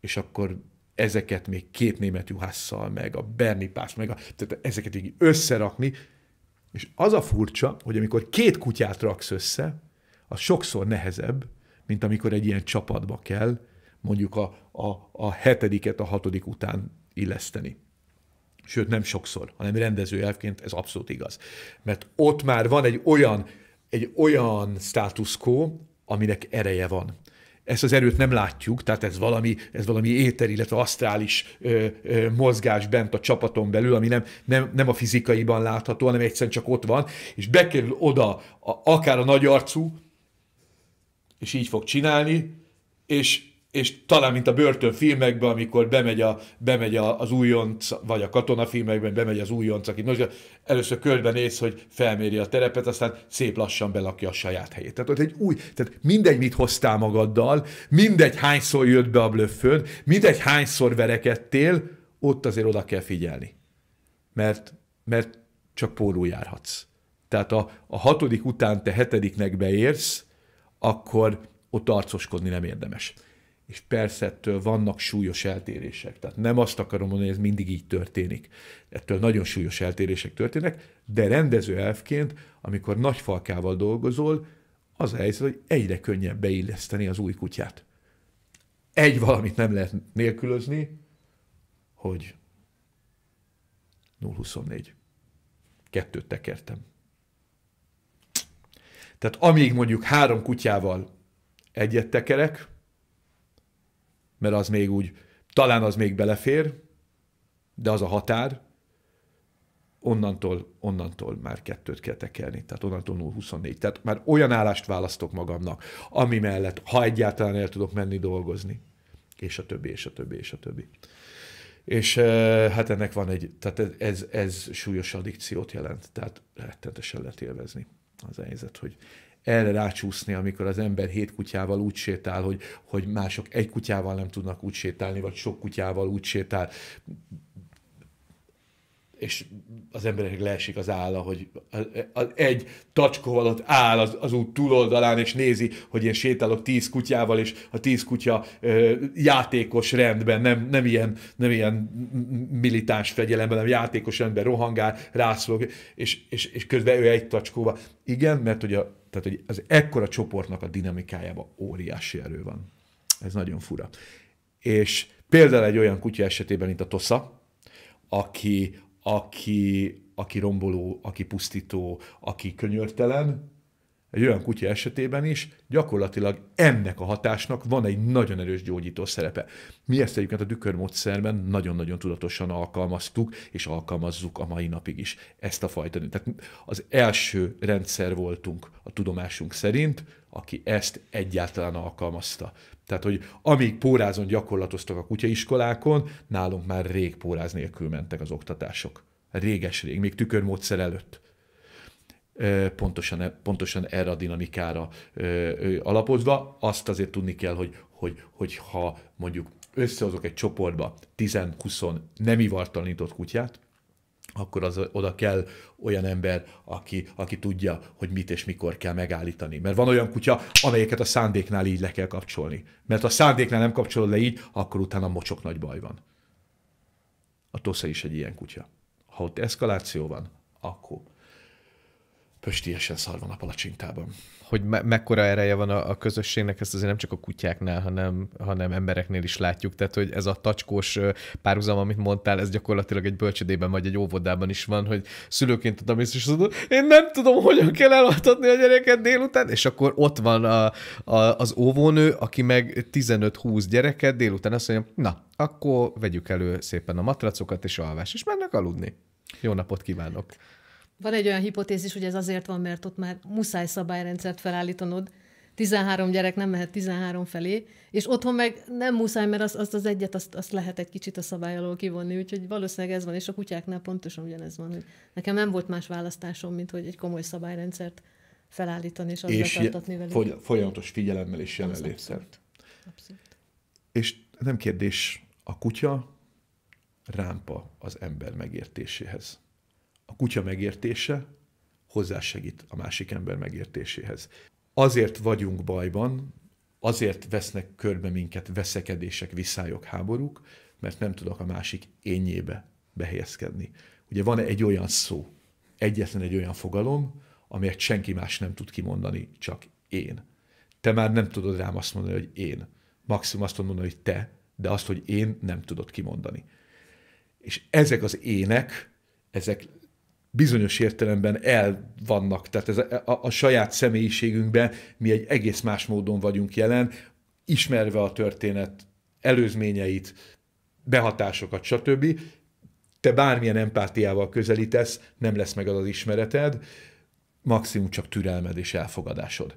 És akkor ezeket még két német juhásszal, meg a Berni Pász, meg a, tehát ezeket így összerakni, és az a furcsa, hogy amikor két kutyát raksz össze, az sokszor nehezebb, mint amikor egy ilyen csapatba kell mondjuk a, a, a hetediket a hatodik után illeszteni. Sőt, nem sokszor, hanem rendező elvként ez abszolút igaz. Mert ott már van egy olyan, egy olyan status quo, aminek ereje van ezt az erőt nem látjuk, tehát ez valami, ez valami éter, illetve asztrális ö, ö, mozgás bent a csapaton belül, ami nem, nem, nem a fizikaiban látható, hanem egyszerűen csak ott van, és bekerül oda a, akár a nagy arcú, és így fog csinálni, és és talán mint a filmekben, amikor bemegy, a, bemegy a, az újonc, vagy a katonafilmekben bemegy az újonc, aki most először körben néz, hogy felméri a terepet, aztán szép lassan belakja a saját helyét. Tehát ott egy új, tehát mindegy, mit hoztál magaddal, mindegy, hányszor jött be a blöfföd, mindegy, hányszor verekedtél, ott azért oda kell figyelni. Mert, mert csak pórul járhatsz. Tehát a, a hatodik után te hetediknek beérsz, akkor ott arcoskodni nem érdemes és persze ettől vannak súlyos eltérések. Tehát nem azt akarom mondani, hogy ez mindig így történik. Ettől nagyon súlyos eltérések történnek, de rendező elfként, amikor nagy falkával dolgozol, az a helyzet, hogy egyre könnyebb beilleszteni az új kutyát. Egy valamit nem lehet nélkülözni, hogy 024. Kettőt tekertem. Tehát amíg mondjuk három kutyával egyet tekerek, mert az még úgy, talán az még belefér, de az a határ, onnantól, onnantól már kettőt kell tekerni, tehát onnantól 0-24. Tehát már olyan állást választok magamnak, ami mellett, ha egyáltalán el tudok menni dolgozni, és a többi, és a többi, és a többi. És eh, hát ennek van egy, tehát ez, ez súlyos addikciót jelent, tehát rettenetesen lehet élvezni az a helyzet, hogy erre rácsúszni, amikor az ember hét kutyával úgy sétál, hogy, hogy mások egy kutyával nem tudnak úgy sétálni, vagy sok kutyával úgy sétál és az emberek leesik az álla, hogy egy tacskóval ott áll az, az út túloldalán, és nézi, hogy én sétálok tíz kutyával, és a tíz kutya ö, játékos rendben, nem, nem, ilyen, nem ilyen militáns fegyelemben, hanem játékos rendben rohangál, rászlog, és, és, és közben ő egy tacskóval. Igen, mert ugye, tehát, hogy az ekkora csoportnak a dinamikájában óriási erő van. Ez nagyon fura. És például egy olyan kutya esetében, mint a Tosza, aki aki, aki romboló, aki pusztító, aki könyörtelen, egy olyan kutya esetében is gyakorlatilag ennek a hatásnak van egy nagyon erős gyógyító szerepe. Mi ezt egyébként a tükörmódszerben nagyon-nagyon tudatosan alkalmaztuk, és alkalmazzuk a mai napig is ezt a fajta. Tehát az első rendszer voltunk a tudomásunk szerint, aki ezt egyáltalán alkalmazta. Tehát, hogy amíg pórázon gyakorlatoztak a kutyaiskolákon, nálunk már rég póráz nélkül mentek az oktatások. Réges-rég, még tükörmódszer előtt pontosan, e, pontosan erre a dinamikára alapozva. Azt azért tudni kell, hogy, hogy, hogy ha mondjuk összehozok egy csoportba 10-20 nem ivartalanított kutyát, akkor az, oda kell olyan ember, aki, aki tudja, hogy mit és mikor kell megállítani. Mert van olyan kutya, amelyeket a szándéknál így le kell kapcsolni. Mert ha a szándéknál nem kapcsolod le így, akkor utána mocsok nagy baj van. A tosza is egy ilyen kutya. Ha ott eszkaláció van, akkor pöstiesen szar van a palacsintában. Hogy me- mekkora ereje van a, a közösségnek, ezt azért nem csak a kutyáknál, hanem, hanem embereknél is látjuk. Tehát, hogy ez a tacskós párhuzam, amit mondtál, ez gyakorlatilag egy bölcsödében vagy egy óvodában is van, hogy szülőként tudom és tudom, én nem tudom, hogyan kell elaltatni a gyereket délután, és akkor ott van a, a, az óvónő, aki meg 15-20 gyereket délután azt mondja, na, akkor vegyük elő szépen a matracokat és alvás, és mennek aludni. Jó napot kívánok! Van egy olyan hipotézis, hogy ez azért van, mert ott már muszáj szabályrendszert felállítanod, 13 gyerek nem mehet 13 felé, és otthon meg nem muszáj, mert azt, azt az egyet, azt, azt lehet egy kicsit a szabály alól kivonni, úgyhogy valószínűleg ez van, és a kutyáknál pontosan ugyanez van, hogy nekem nem volt más választásom, mint hogy egy komoly szabályrendszert felállítani, és azzal és tartatni velük. Foly- folyamatos figyelemmel és jelenléttel. Abszolút. És nem kérdés, a kutya rámpa az ember megértéséhez a kutya megértése hozzásegít a másik ember megértéséhez. Azért vagyunk bajban, azért vesznek körbe minket veszekedések, viszályok, háborúk, mert nem tudok a másik énjébe behelyezkedni. Ugye van egy olyan szó, egyetlen egy olyan fogalom, amelyet senki más nem tud kimondani, csak én. Te már nem tudod rám azt mondani, hogy én. Maximum azt mondani, hogy te, de azt, hogy én nem tudod kimondani. És ezek az ének, ezek bizonyos értelemben el vannak, tehát ez a, a, a saját személyiségünkben mi egy egész más módon vagyunk jelen, ismerve a történet előzményeit, behatásokat, stb. Te bármilyen empátiával közelítesz, nem lesz meg az az ismereted, maximum csak türelmed és elfogadásod.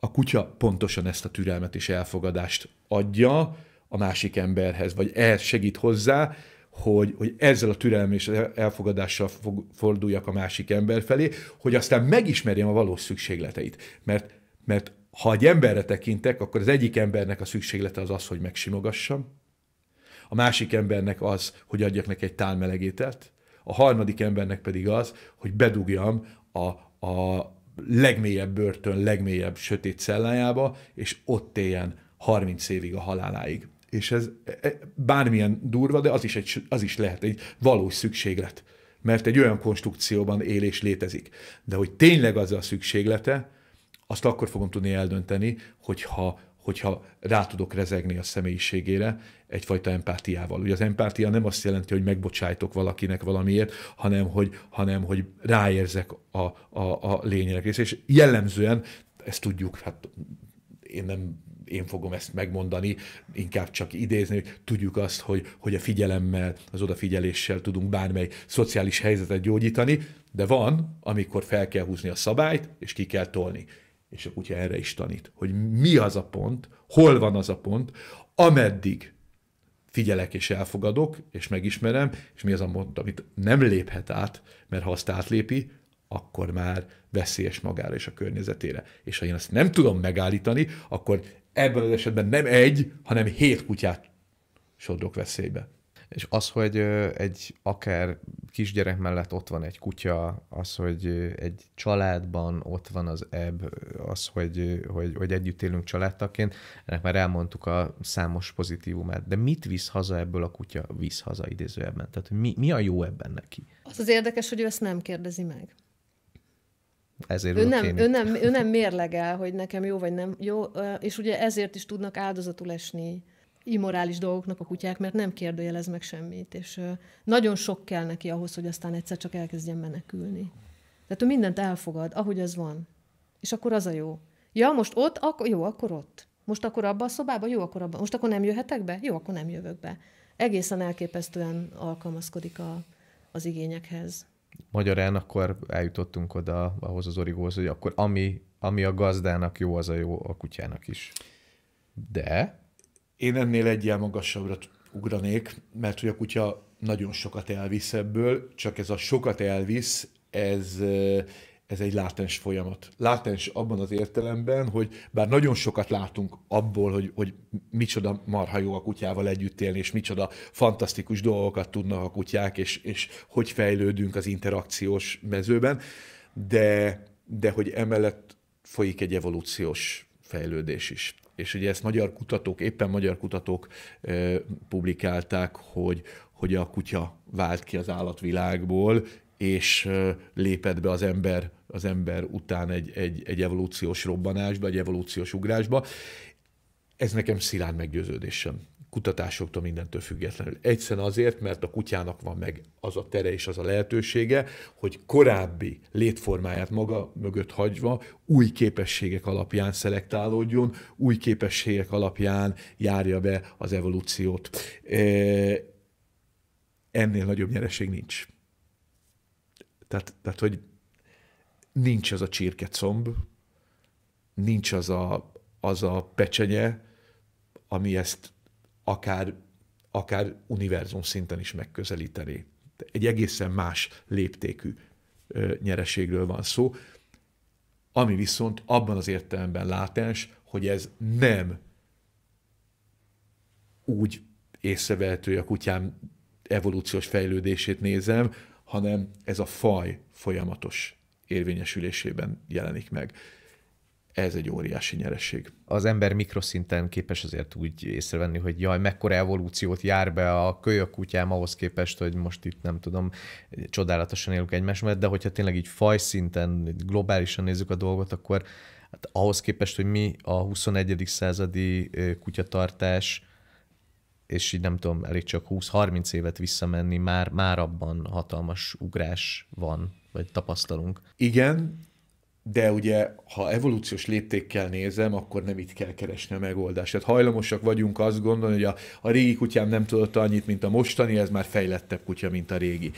A kutya pontosan ezt a türelmet és elfogadást adja a másik emberhez, vagy ehhez segít hozzá, hogy, hogy ezzel a türelemmel és elfogadással fog, forduljak a másik ember felé, hogy aztán megismerjem a valós szükségleteit. Mert, mert ha egy emberre tekintek, akkor az egyik embernek a szükséglete az az, hogy megsimogassam, a másik embernek az, hogy adjak neki egy tál melegételt, a harmadik embernek pedig az, hogy bedugjam a, a legmélyebb börtön, legmélyebb sötét cellájába, és ott éljen 30 évig a haláláig. És ez e, e, bármilyen durva, de az is, egy, az is lehet egy valós szükséglet. Mert egy olyan konstrukcióban és létezik. De hogy tényleg az a szükséglete, azt akkor fogom tudni eldönteni, hogyha, hogyha rá tudok rezegni a személyiségére egyfajta empátiával. Ugye az empátia nem azt jelenti, hogy megbocsájtok valakinek valamiért, hanem hogy, hanem, hogy ráérzek a, a, a lényének És jellemzően, ezt tudjuk, hát én nem én fogom ezt megmondani, inkább csak idézni, tudjuk azt, hogy, hogy a figyelemmel, az odafigyeléssel tudunk bármely szociális helyzetet gyógyítani, de van, amikor fel kell húzni a szabályt, és ki kell tolni. És a kutya erre is tanít, hogy mi az a pont, hol van az a pont, ameddig figyelek és elfogadok, és megismerem, és mi az a pont, amit nem léphet át, mert ha azt átlépi, akkor már veszélyes magára és a környezetére. És ha én azt nem tudom megállítani, akkor ebben az esetben nem egy, hanem hét kutyát sodrok veszélybe. És az, hogy egy akár kisgyerek mellett ott van egy kutya, az, hogy egy családban ott van az ebb, az, hogy, hogy, hogy együtt élünk családtaként, ennek már elmondtuk a számos pozitívumát. De mit visz haza ebből a kutya? Visz haza idézőjelben. Tehát mi, mi a jó ebben neki? Az az érdekes, hogy ő ezt nem kérdezi meg. Ezért ő nem, ő, nem, ő [LAUGHS] nem mérlegel, hogy nekem jó vagy nem jó, és ugye ezért is tudnak áldozatul esni immorális dolgoknak a kutyák, mert nem kérdőjelez meg semmit, és nagyon sok kell neki ahhoz, hogy aztán egyszer csak elkezdjen menekülni. Tehát ő mindent elfogad, ahogy az van. És akkor az a jó. Ja, most ott, akkor jó, akkor ott. Most akkor abba a szobába, jó, akkor abba. Most akkor nem jöhetek be? Jó, akkor nem jövök be. Egészen elképesztően alkalmazkodik a, az igényekhez magyarán akkor eljutottunk oda ahhoz az origóhoz, hogy akkor ami, ami a gazdának jó, az a jó a kutyának is. De? Én ennél egyel magasabbra ugranék, mert hogy a kutya nagyon sokat elvisz ebből, csak ez a sokat elvisz, ez ez egy látens folyamat. Látens abban az értelemben, hogy bár nagyon sokat látunk abból, hogy, hogy micsoda marha jó a kutyával együtt élni, és micsoda fantasztikus dolgokat tudnak a kutyák, és, és hogy fejlődünk az interakciós mezőben, de, de hogy emellett folyik egy evolúciós fejlődés is. És ugye ezt magyar kutatók, éppen magyar kutatók euh, publikálták, hogy, hogy a kutya vált ki az állatvilágból, és lépett be az ember, az ember után egy, egy, egy evolúciós robbanásba, egy evolúciós ugrásba. Ez nekem szilárd meggyőződésem kutatásoktól mindentől függetlenül. Egyszerűen azért, mert a kutyának van meg az a tere és az a lehetősége, hogy korábbi létformáját maga mögött hagyva új képességek alapján szelektálódjon, új képességek alapján járja be az evolúciót. Ennél nagyobb nyereség nincs. Tehát, tehát hogy nincs az a csirkecomb, nincs az a, az a pecsenye, ami ezt akár, akár univerzum szinten is megközelíteni. Egy egészen más léptékű nyereségről van szó, ami viszont abban az értelemben látens, hogy ez nem úgy észrevehető, hogy a kutyám evolúciós fejlődését nézem, hanem ez a faj folyamatos érvényesülésében jelenik meg. Ez egy óriási nyereség. Az ember mikroszinten képes azért úgy észrevenni, hogy jaj, mekkora evolúciót jár be a kölyök kutyám ahhoz képest, hogy most itt nem tudom, csodálatosan élünk egymás mellett, de hogyha tényleg így szinten, globálisan nézzük a dolgot, akkor hát ahhoz képest, hogy mi a 21. századi kutyatartás, és így nem tudom, elég csak 20-30 évet visszamenni, már, már abban hatalmas ugrás van, vagy tapasztalunk. Igen, de ugye, ha evolúciós léptékkel nézem, akkor nem itt kell keresni a megoldást. Tehát hajlamosak vagyunk azt gondolni, hogy a, a régi kutyám nem tudott annyit, mint a mostani, ez már fejlettebb kutya, mint a régi.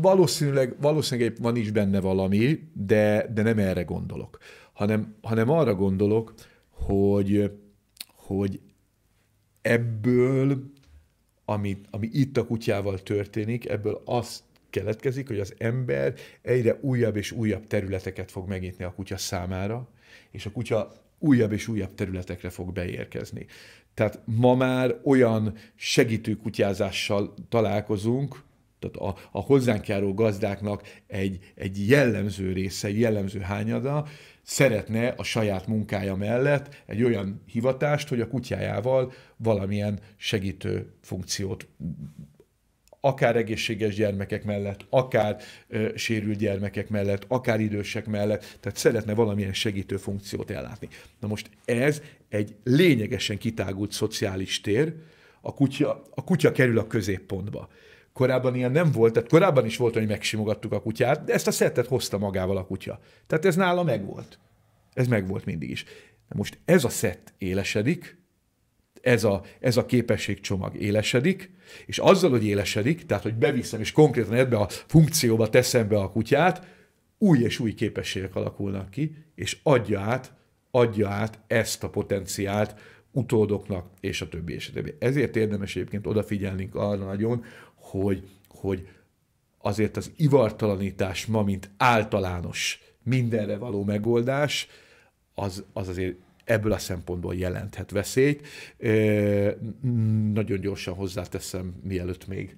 Valószínűleg, valószínűleg van is benne valami, de, de nem erre gondolok, hanem, hanem arra gondolok, hogy, hogy ebből, ami, ami itt a kutyával történik, ebből azt keletkezik, hogy az ember egyre újabb és újabb területeket fog megnyitni a kutya számára, és a kutya újabb és újabb területekre fog beérkezni. Tehát ma már olyan segítő kutyázással találkozunk, tehát a, a hozzánk járó gazdáknak egy, egy jellemző része, egy jellemző hányada, szeretne a saját munkája mellett egy olyan hivatást, hogy a kutyájával valamilyen segítő funkciót akár egészséges gyermekek mellett, akár ö, sérült gyermekek mellett, akár idősek mellett, tehát szeretne valamilyen segítő funkciót ellátni. Na most ez egy lényegesen kitágult szociális tér, a kutya, a kutya kerül a középpontba. Korábban ilyen nem volt, tehát korábban is volt, hogy megsimogattuk a kutyát, de ezt a szettet hozta magával a kutya. Tehát ez nála megvolt. Ez megvolt mindig is. De most ez a szett élesedik, ez a, ez a képességcsomag élesedik, és azzal, hogy élesedik, tehát hogy beviszem és konkrétan ebbe a funkcióba teszem be a kutyát, új és új képességek alakulnak ki, és adja át, adja át ezt a potenciált utódoknak, és a többi, és a többi. Ezért érdemes egyébként odafigyelnünk arra nagyon, hogy, hogy azért az ivartalanítás ma, mint általános, mindenre való megoldás, az, az azért ebből a szempontból jelenthet veszélyt. Nagyon gyorsan hozzáteszem, mielőtt még,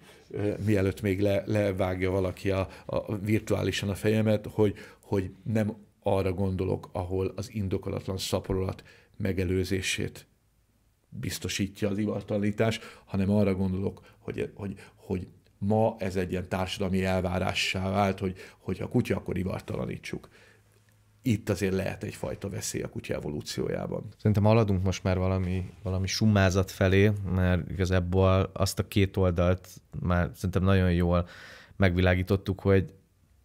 mielőtt még le, levágja valaki a, a, virtuálisan a fejemet, hogy, hogy nem arra gondolok, ahol az indokolatlan szaporulat megelőzését biztosítja az ivartalanítás, hanem arra gondolok, hogy, hogy, hogy ma ez egy ilyen társadalmi elvárássá vált, hogy, hogy ha kutya, akkor ivartalanítsuk. Itt azért lehet egyfajta veszély a kutya evolúciójában. Szerintem haladunk most már valami, valami summázat felé, mert igazából azt a két oldalt már szerintem nagyon jól megvilágítottuk, hogy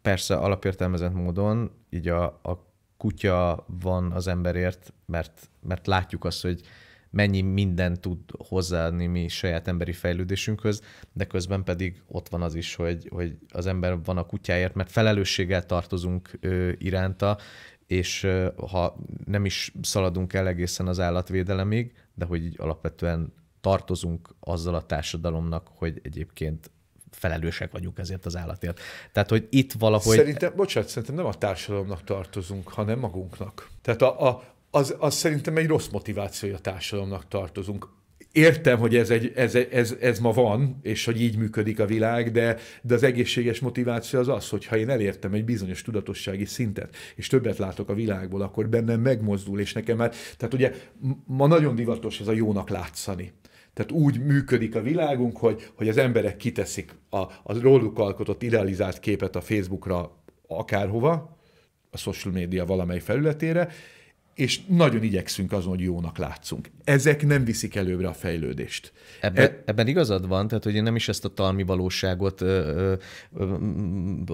persze alapértelmezett módon így a, a kutya van az emberért, mert, mert látjuk azt, hogy mennyi mindent tud hozzáadni mi saját emberi fejlődésünkhöz, de közben pedig ott van az is, hogy, hogy az ember van a kutyáért, mert felelősséggel tartozunk ö, iránta, és ö, ha nem is szaladunk el egészen az állatvédelemig, de hogy így alapvetően tartozunk azzal a társadalomnak, hogy egyébként felelősek vagyunk ezért az állatért. Tehát, hogy itt valahogy... Szerintem, bocsánat, szerintem nem a társadalomnak tartozunk, hanem magunknak. Tehát a, a, az, az szerintem egy rossz motivációja a társadalomnak tartozunk. Értem, hogy ez, egy, ez, ez, ez ma van, és hogy így működik a világ, de, de az egészséges motiváció az az, hogy ha én elértem egy bizonyos tudatossági szintet, és többet látok a világból, akkor bennem megmozdul, és nekem már, tehát ugye ma nagyon divatos ez a jónak látszani. Tehát úgy működik a világunk, hogy, hogy az emberek kiteszik a, a róluk alkotott idealizált képet a Facebookra akárhova, a social média valamely felületére, és nagyon igyekszünk azon, hogy jónak látszunk. Ezek nem viszik előbbre a fejlődést. Ebbe, e... Ebben igazad van, tehát hogy én nem is ezt a talmi valóságot ö, ö,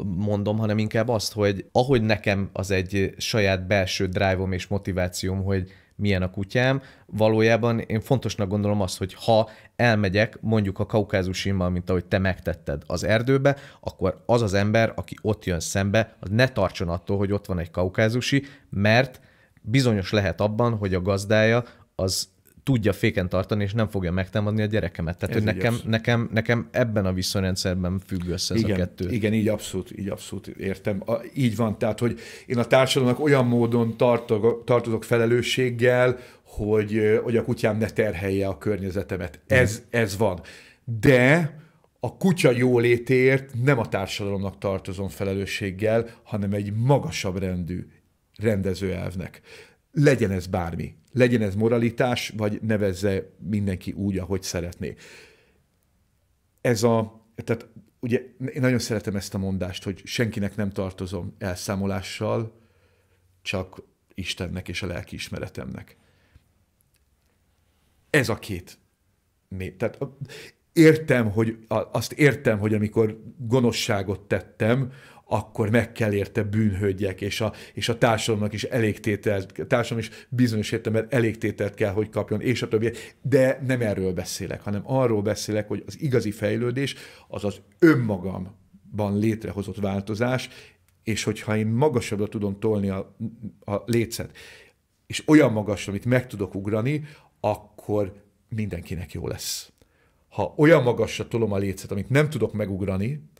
mondom, hanem inkább azt, hogy ahogy nekem az egy saját belső drive és motivációm, hogy milyen a kutyám. Valójában én fontosnak gondolom azt, hogy ha elmegyek mondjuk a kaukázusimmal, mint ahogy te megtetted az erdőbe, akkor az az ember, aki ott jön szembe, az ne tartson attól, hogy ott van egy kaukázusi, mert bizonyos lehet abban, hogy a gazdája az tudja féken tartani, és nem fogja megtámadni a gyerekemet. Tehát, ez hogy nekem, nekem, nekem ebben a viszonyrendszerben függ össze ez a kettő. Igen, így abszolút, így abszolút értem. A, így van, tehát, hogy én a társadalomnak olyan módon tartog, tartozok felelősséggel, hogy, hogy a kutyám ne terhelje a környezetemet. Ez, ez van. De a kutya jólétért nem a társadalomnak tartozom felelősséggel, hanem egy magasabb rendű rendező elvnek. Legyen ez bármi, legyen ez moralitás, vagy nevezze mindenki úgy, ahogy szeretné. Ez a, tehát ugye én nagyon szeretem ezt a mondást, hogy senkinek nem tartozom elszámolással, csak Istennek és a lelki ismeretemnek. Ez a két. Tehát értem, hogy azt értem, hogy amikor gonoszságot tettem, akkor meg kell érte bűnhődjek, és a, és a társadalomnak is elégtételt, a társadalom is bizonyos értelemben elégtételt kell, hogy kapjon, és a többi. De nem erről beszélek, hanem arról beszélek, hogy az igazi fejlődés az az önmagamban létrehozott változás, és hogyha én magasabbra tudom tolni a, a lécet, és olyan magasra, amit meg tudok ugrani, akkor mindenkinek jó lesz. Ha olyan magasra tolom a lécet, amit nem tudok megugrani,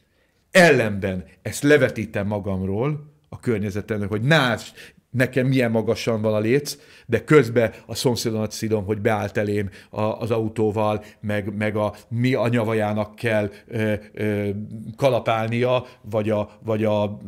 Ellenben ezt levetítem magamról, a környezetemnek, hogy nás, nekem milyen magasan van a léc, de közben a szomszédonat szidom, hogy beállt elém a, az autóval, meg, meg a mi anyavajának kell ö, ö, kalapálnia, vagy a, vagy a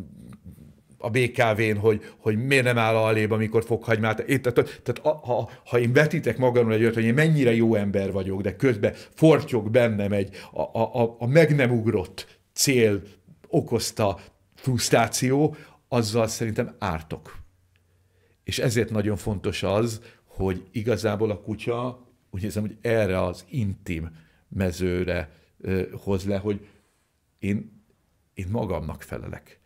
a BKV-n, hogy, hogy miért nem áll a aléb, amikor fokhagymát. Én, tehát, tehát a, ha, ha én vetítek magamról egy olyat, hogy én mennyire jó ember vagyok, de közben fortyog bennem egy a, a, a meg nem ugrott cél okozta frusztráció, azzal szerintem ártok. És ezért nagyon fontos az, hogy igazából a kutya, úgy érzem, hogy erre az intim mezőre hoz le, hogy én, én magamnak felelek.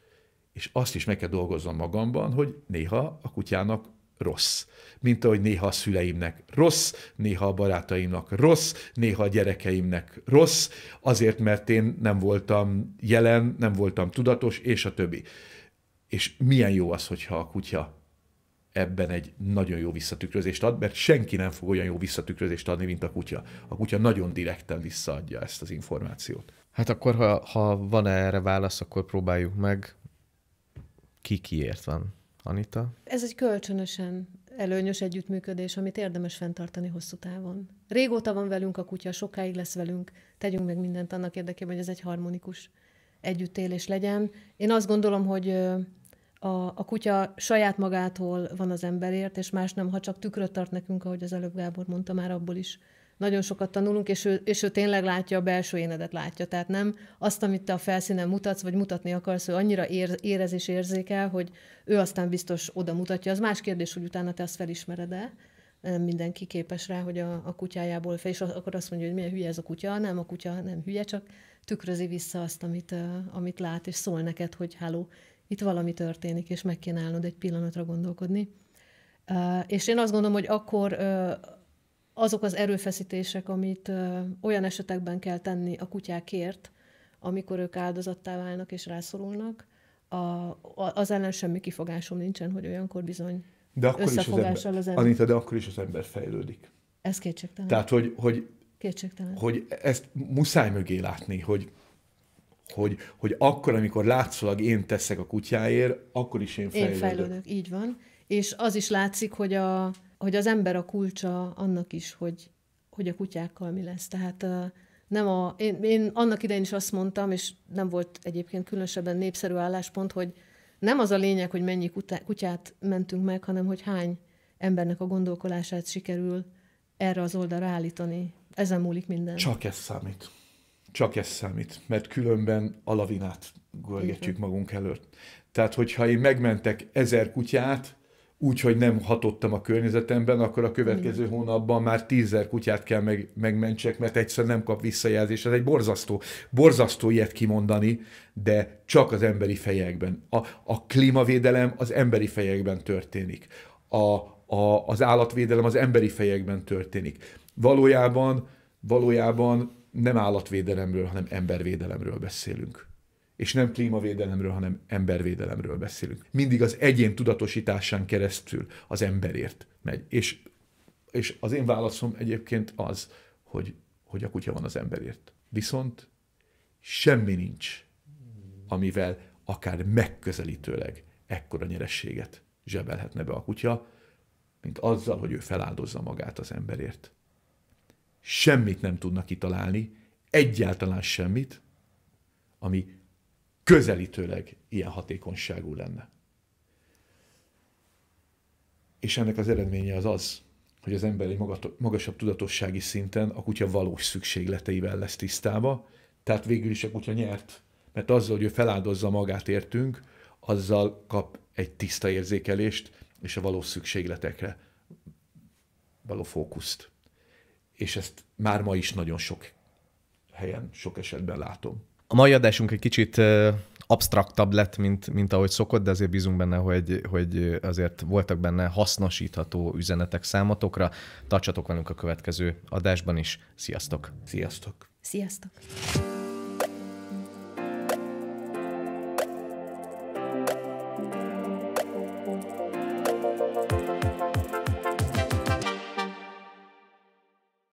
És azt is meg kell dolgoznom magamban, hogy néha a kutyának rossz. Mint ahogy néha a szüleimnek rossz, néha a barátaimnak rossz, néha a gyerekeimnek rossz, azért, mert én nem voltam jelen, nem voltam tudatos, és a többi. És milyen jó az, hogyha a kutya ebben egy nagyon jó visszatükrözést ad, mert senki nem fog olyan jó visszatükrözést adni, mint a kutya. A kutya nagyon direkten visszaadja ezt az információt. Hát akkor, ha, ha van -e erre válasz, akkor próbáljuk meg, ki kiért van. Anita? Ez egy kölcsönösen előnyös együttműködés, amit érdemes fenntartani hosszú távon. Régóta van velünk a kutya, sokáig lesz velünk, tegyünk meg mindent annak érdekében, hogy ez egy harmonikus együttélés legyen. Én azt gondolom, hogy a, a kutya saját magától van az emberért, és más nem, ha csak tükröt tart nekünk, ahogy az előbb Gábor mondta, már abból is nagyon sokat tanulunk, és ő, és ő tényleg látja a belső énedet, látja. Tehát nem azt, amit te a felszínen mutatsz, vagy mutatni akarsz, ő annyira ér, érez és érzékel, hogy ő aztán biztos oda mutatja. Az más kérdés, hogy utána te azt felismered-e, nem mindenki képes rá, hogy a, a kutyájából fel, és akkor azt mondja, hogy milyen hülye ez a kutya. Nem, a kutya nem hülye, csak tükrözi vissza azt, amit, amit lát, és szól neked, hogy háló, itt valami történik, és meg kéne állnod egy pillanatra gondolkodni. Uh, és én azt gondolom, hogy akkor azok az erőfeszítések, amit olyan esetekben kell tenni a kutyákért, amikor ők áldozattá válnak és rászorulnak, a, az ellen semmi kifogásom nincsen, hogy olyankor bizony de akkor is az ember, az ember. Anita, de akkor is az ember fejlődik. Ez kétségtelen. Tehát, hogy, hogy, kétségtelen. hogy ezt muszáj mögé látni, hogy, hogy, hogy akkor, amikor látszólag én teszek a kutyáért, akkor is én fejlődök. Én fejlődök, így van. És az is látszik, hogy a, hogy az ember a kulcsa annak is, hogy, hogy a kutyákkal mi lesz. Tehát nem a, én, én annak idején is azt mondtam, és nem volt egyébként különösebben népszerű álláspont, hogy nem az a lényeg, hogy mennyi kutyát mentünk meg, hanem hogy hány embernek a gondolkolását sikerül erre az oldalra állítani. Ezen múlik minden. Csak ez számít. Csak ez számít, mert különben alavinát görgetjük magunk előtt. Tehát, hogyha én megmentek ezer kutyát, úgy, hogy nem hatottam a környezetemben, akkor a következő Igen. hónapban már tízzer kutyát kell meg, megmentsek, mert egyszer nem kap visszajelzést. Ez egy borzasztó, borzasztó ilyet kimondani, de csak az emberi fejekben. A, a klímavédelem az emberi fejekben történik. A, a, az állatvédelem az emberi fejekben történik. Valójában, valójában nem állatvédelemről, hanem embervédelemről beszélünk és nem klímavédelemről, hanem embervédelemről beszélünk. Mindig az egyén tudatosításán keresztül az emberért megy. És, és az én válaszom egyébként az, hogy, hogy a kutya van az emberért. Viszont semmi nincs, amivel akár megközelítőleg ekkora nyerességet zsebelhetne be a kutya, mint azzal, hogy ő feláldozza magát az emberért. Semmit nem tudnak kitalálni, egyáltalán semmit, ami közelítőleg ilyen hatékonyságú lenne. És ennek az eredménye az az, hogy az ember egy magasabb tudatossági szinten a kutya valós szükségleteivel lesz tisztába, tehát végül is a kutya nyert, mert azzal, hogy ő feláldozza magát értünk, azzal kap egy tiszta érzékelést és a valós szükségletekre való fókuszt. És ezt már ma is nagyon sok helyen, sok esetben látom. A mai adásunk egy kicsit absztraktabb lett, mint, mint ahogy szokott, de azért bízunk benne, hogy, hogy azért voltak benne hasznosítható üzenetek számotokra. Tartsatok velünk a következő adásban is. Sziasztok! Sziasztok! Sziasztok!